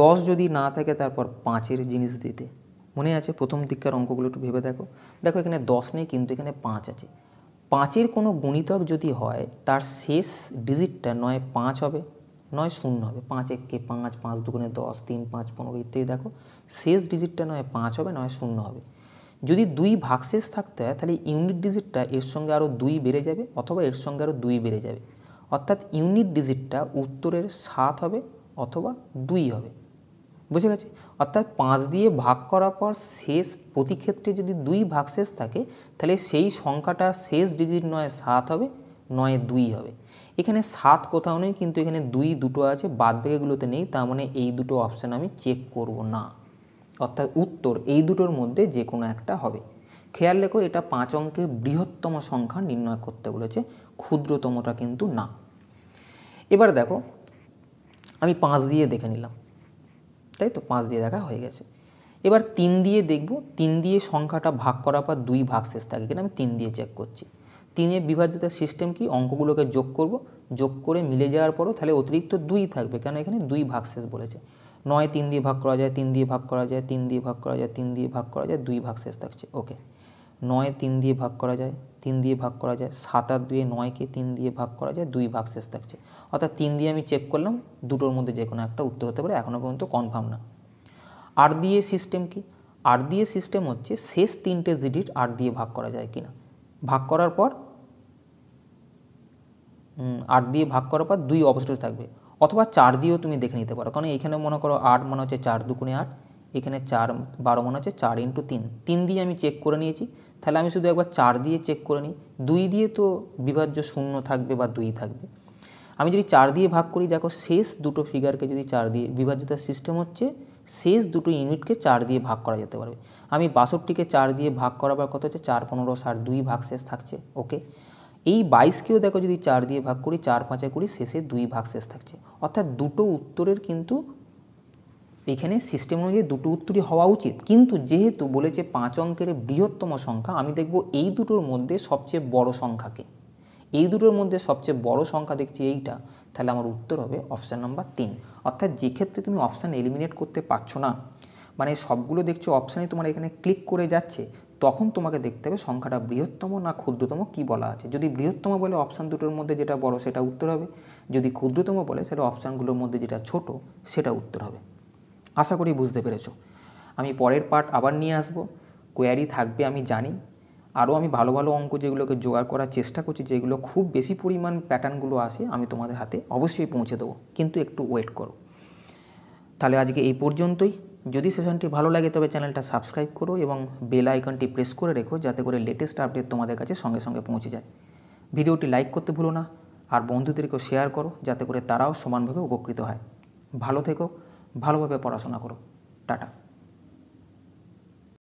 দশ যদি না থাকে তারপর পাঁচের জিনিস দিতে মনে আছে প্রথম দিককার অঙ্কগুলো একটু ভেবে দেখো দেখো এখানে দশ নেই কিন্তু এখানে পাঁচ আছে পাঁচের কোনো গুণিতক যদি হয় তার শেষ ডিজিটটা নয় পাঁচ হবে নয় শূন্য হবে পাঁচ এককে পাঁচ পাঁচ দুগুণে দশ তিন পাঁচ পনেরো ইত্যাদি দেখো শেষ ডিজিটটা নয় পাঁচ হবে নয় শূন্য হবে যদি দুই শেষ থাকতে হয় তাহলে ইউনিট ডিজিটটা এর সঙ্গে আরও দুই বেড়ে যাবে অথবা এর সঙ্গে আরও দুই বেড়ে যাবে অর্থাৎ ইউনিট ডিজিটটা উত্তরের সাত হবে অথবা দুই হবে বুঝে গেছে অর্থাৎ পাঁচ দিয়ে ভাগ করার পর শেষ প্রতি ক্ষেত্রে যদি দুই ভাগশেষ থাকে তাহলে সেই সংখ্যাটা শেষ ডিজিট নয় সাত হবে নয় দুই হবে এখানে সাত কোথাও নেই কিন্তু এখানে দুই দুটো আছে বাদ বেগেগুলোতে নেই তার মানে এই দুটো অপশান আমি চেক করব না অর্থাৎ উত্তর এই দুটোর মধ্যে যে কোনো একটা হবে খেয়াল রেখো এটা পাঁচ অঙ্কের বৃহত্তম সংখ্যা নির্ণয় করতে বলেছে ক্ষুদ্রতমটা কিন্তু না এবার দেখো আমি পাঁচ দিয়ে দেখে নিলাম তাই তো পাঁচ দিয়ে দেখা হয়ে গেছে এবার তিন দিয়ে দেখব তিন দিয়ে সংখ্যাটা ভাগ করার পর দুই ভাগ শেষ থাকে কিনা আমি তিন দিয়ে চেক করছি তিনে বিভাজিত সিস্টেম কি অঙ্কগুলোকে যোগ করব যোগ করে মিলে যাওয়ার পরও তাহলে অতিরিক্ত দুই থাকবে কেন এখানে দুই ভাগ শেষ বলেছে নয় তিন দিয়ে ভাগ করা যায় তিন দিয়ে ভাগ করা যায় তিন দিয়ে ভাগ করা যায় তিন দিয়ে ভাগ করা যায় দুই ভাগ শেষ থাকছে ওকে নয় তিন দিয়ে ভাগ করা যায় তিন দিয়ে ভাগ করা যায় সাত আর দুয়ে নয়কে তিন দিয়ে ভাগ করা যায় দুই ভাগ শেষ থাকছে অর্থাৎ তিন দিয়ে আমি চেক করলাম দুটোর মধ্যে যে কোনো একটা উত্তর হতে পারে এখনও পর্যন্ত কনফার্ম না আর দিয়ে সিস্টেম কি আর দিয়ে সিস্টেম হচ্ছে শেষ তিনটে জিডিট আর দিয়ে ভাগ করা যায় কি না ভাগ করার পর আট দিয়ে ভাগ করার পর দুই অবশিষ্ট থাকবে অথবা চার দিয়েও তুমি দেখে নিতে পারো কারণ এখানে মনে করো আট মনে হচ্ছে চার দুকুনে আট এখানে চার বারো মনে হচ্ছে চার ইন্টু তিন তিন দিয়ে আমি চেক করে নিয়েছি তাহলে আমি শুধু একবার চার দিয়ে চেক করে নিই দুই দিয়ে তো বিভাজ্য শূন্য থাকবে বা দুই থাকবে আমি যদি চার দিয়ে ভাগ করি দেখো শেষ দুটো ফিগারকে যদি চার দিয়ে বিভাজ্যতার সিস্টেম হচ্ছে শেষ দুটো ইউনিটকে চার দিয়ে ভাগ করা যেতে পারবে আমি বাষট্টিকে চার দিয়ে ভাগ করাবার কথা হচ্ছে চার পনেরো সার দুই ভাগ শেষ থাকছে ওকে এই বাইশকেও দেখো যদি চার দিয়ে ভাগ করি চার পাঁচে করি শেষে দুই ভাগ শেষ থাকছে অর্থাৎ দুটো উত্তরের কিন্তু এখানে সিস্টেম অনুযায়ী দুটো উত্তরই হওয়া উচিত কিন্তু যেহেতু বলেছে পাঁচ অঙ্কের বৃহত্তম সংখ্যা আমি দেখব এই দুটোর মধ্যে সবচেয়ে বড় সংখ্যাকে এই দুটোর মধ্যে সবচেয়ে বড় সংখ্যা দেখছি এইটা তাহলে আমার উত্তর হবে অপশান নাম্বার তিন অর্থাৎ যে ক্ষেত্রে তুমি অপশান এলিমিনেট করতে পারছো না মানে সবগুলো দেখছো অপশানে তোমার এখানে ক্লিক করে যাচ্ছে তখন তোমাকে দেখতে হবে সংখ্যাটা বৃহত্তম না ক্ষুদ্রতম কি বলা আছে যদি বৃহত্তম বলে অপশান দুটোর মধ্যে যেটা বড় সেটা উত্তর হবে যদি ক্ষুদ্রতম বলে সেটা অপশানগুলোর মধ্যে যেটা ছোট সেটা উত্তর হবে আশা করি বুঝতে পেরেছ আমি পরের পার্ট আবার নিয়ে আসব কোয়ারি থাকবে আমি জানি আরও আমি ভালো ভালো অঙ্ক যেগুলোকে জোগাড় করার চেষ্টা করছি যেগুলো খুব বেশি পরিমাণ প্যাটার্নগুলো আসে আমি তোমাদের হাতে অবশ্যই পৌঁছে দেবো কিন্তু একটু ওয়েট করো তাহলে আজকে এই পর্যন্তই যদি সেশনটি ভালো লাগে তবে চ্যানেলটা সাবস্ক্রাইব করো এবং বেল আইকনটি প্রেস করে রেখো যাতে করে লেটেস্ট আপডেট তোমাদের কাছে সঙ্গে সঙ্গে পৌঁছে যায় ভিডিওটি লাইক করতে ভুলো না আর বন্ধুদেরকেও শেয়ার করো যাতে করে তারাও সমানভাবে উপকৃত হয় ভালো থেকো ভালোভাবে পড়াশোনা করো টাটা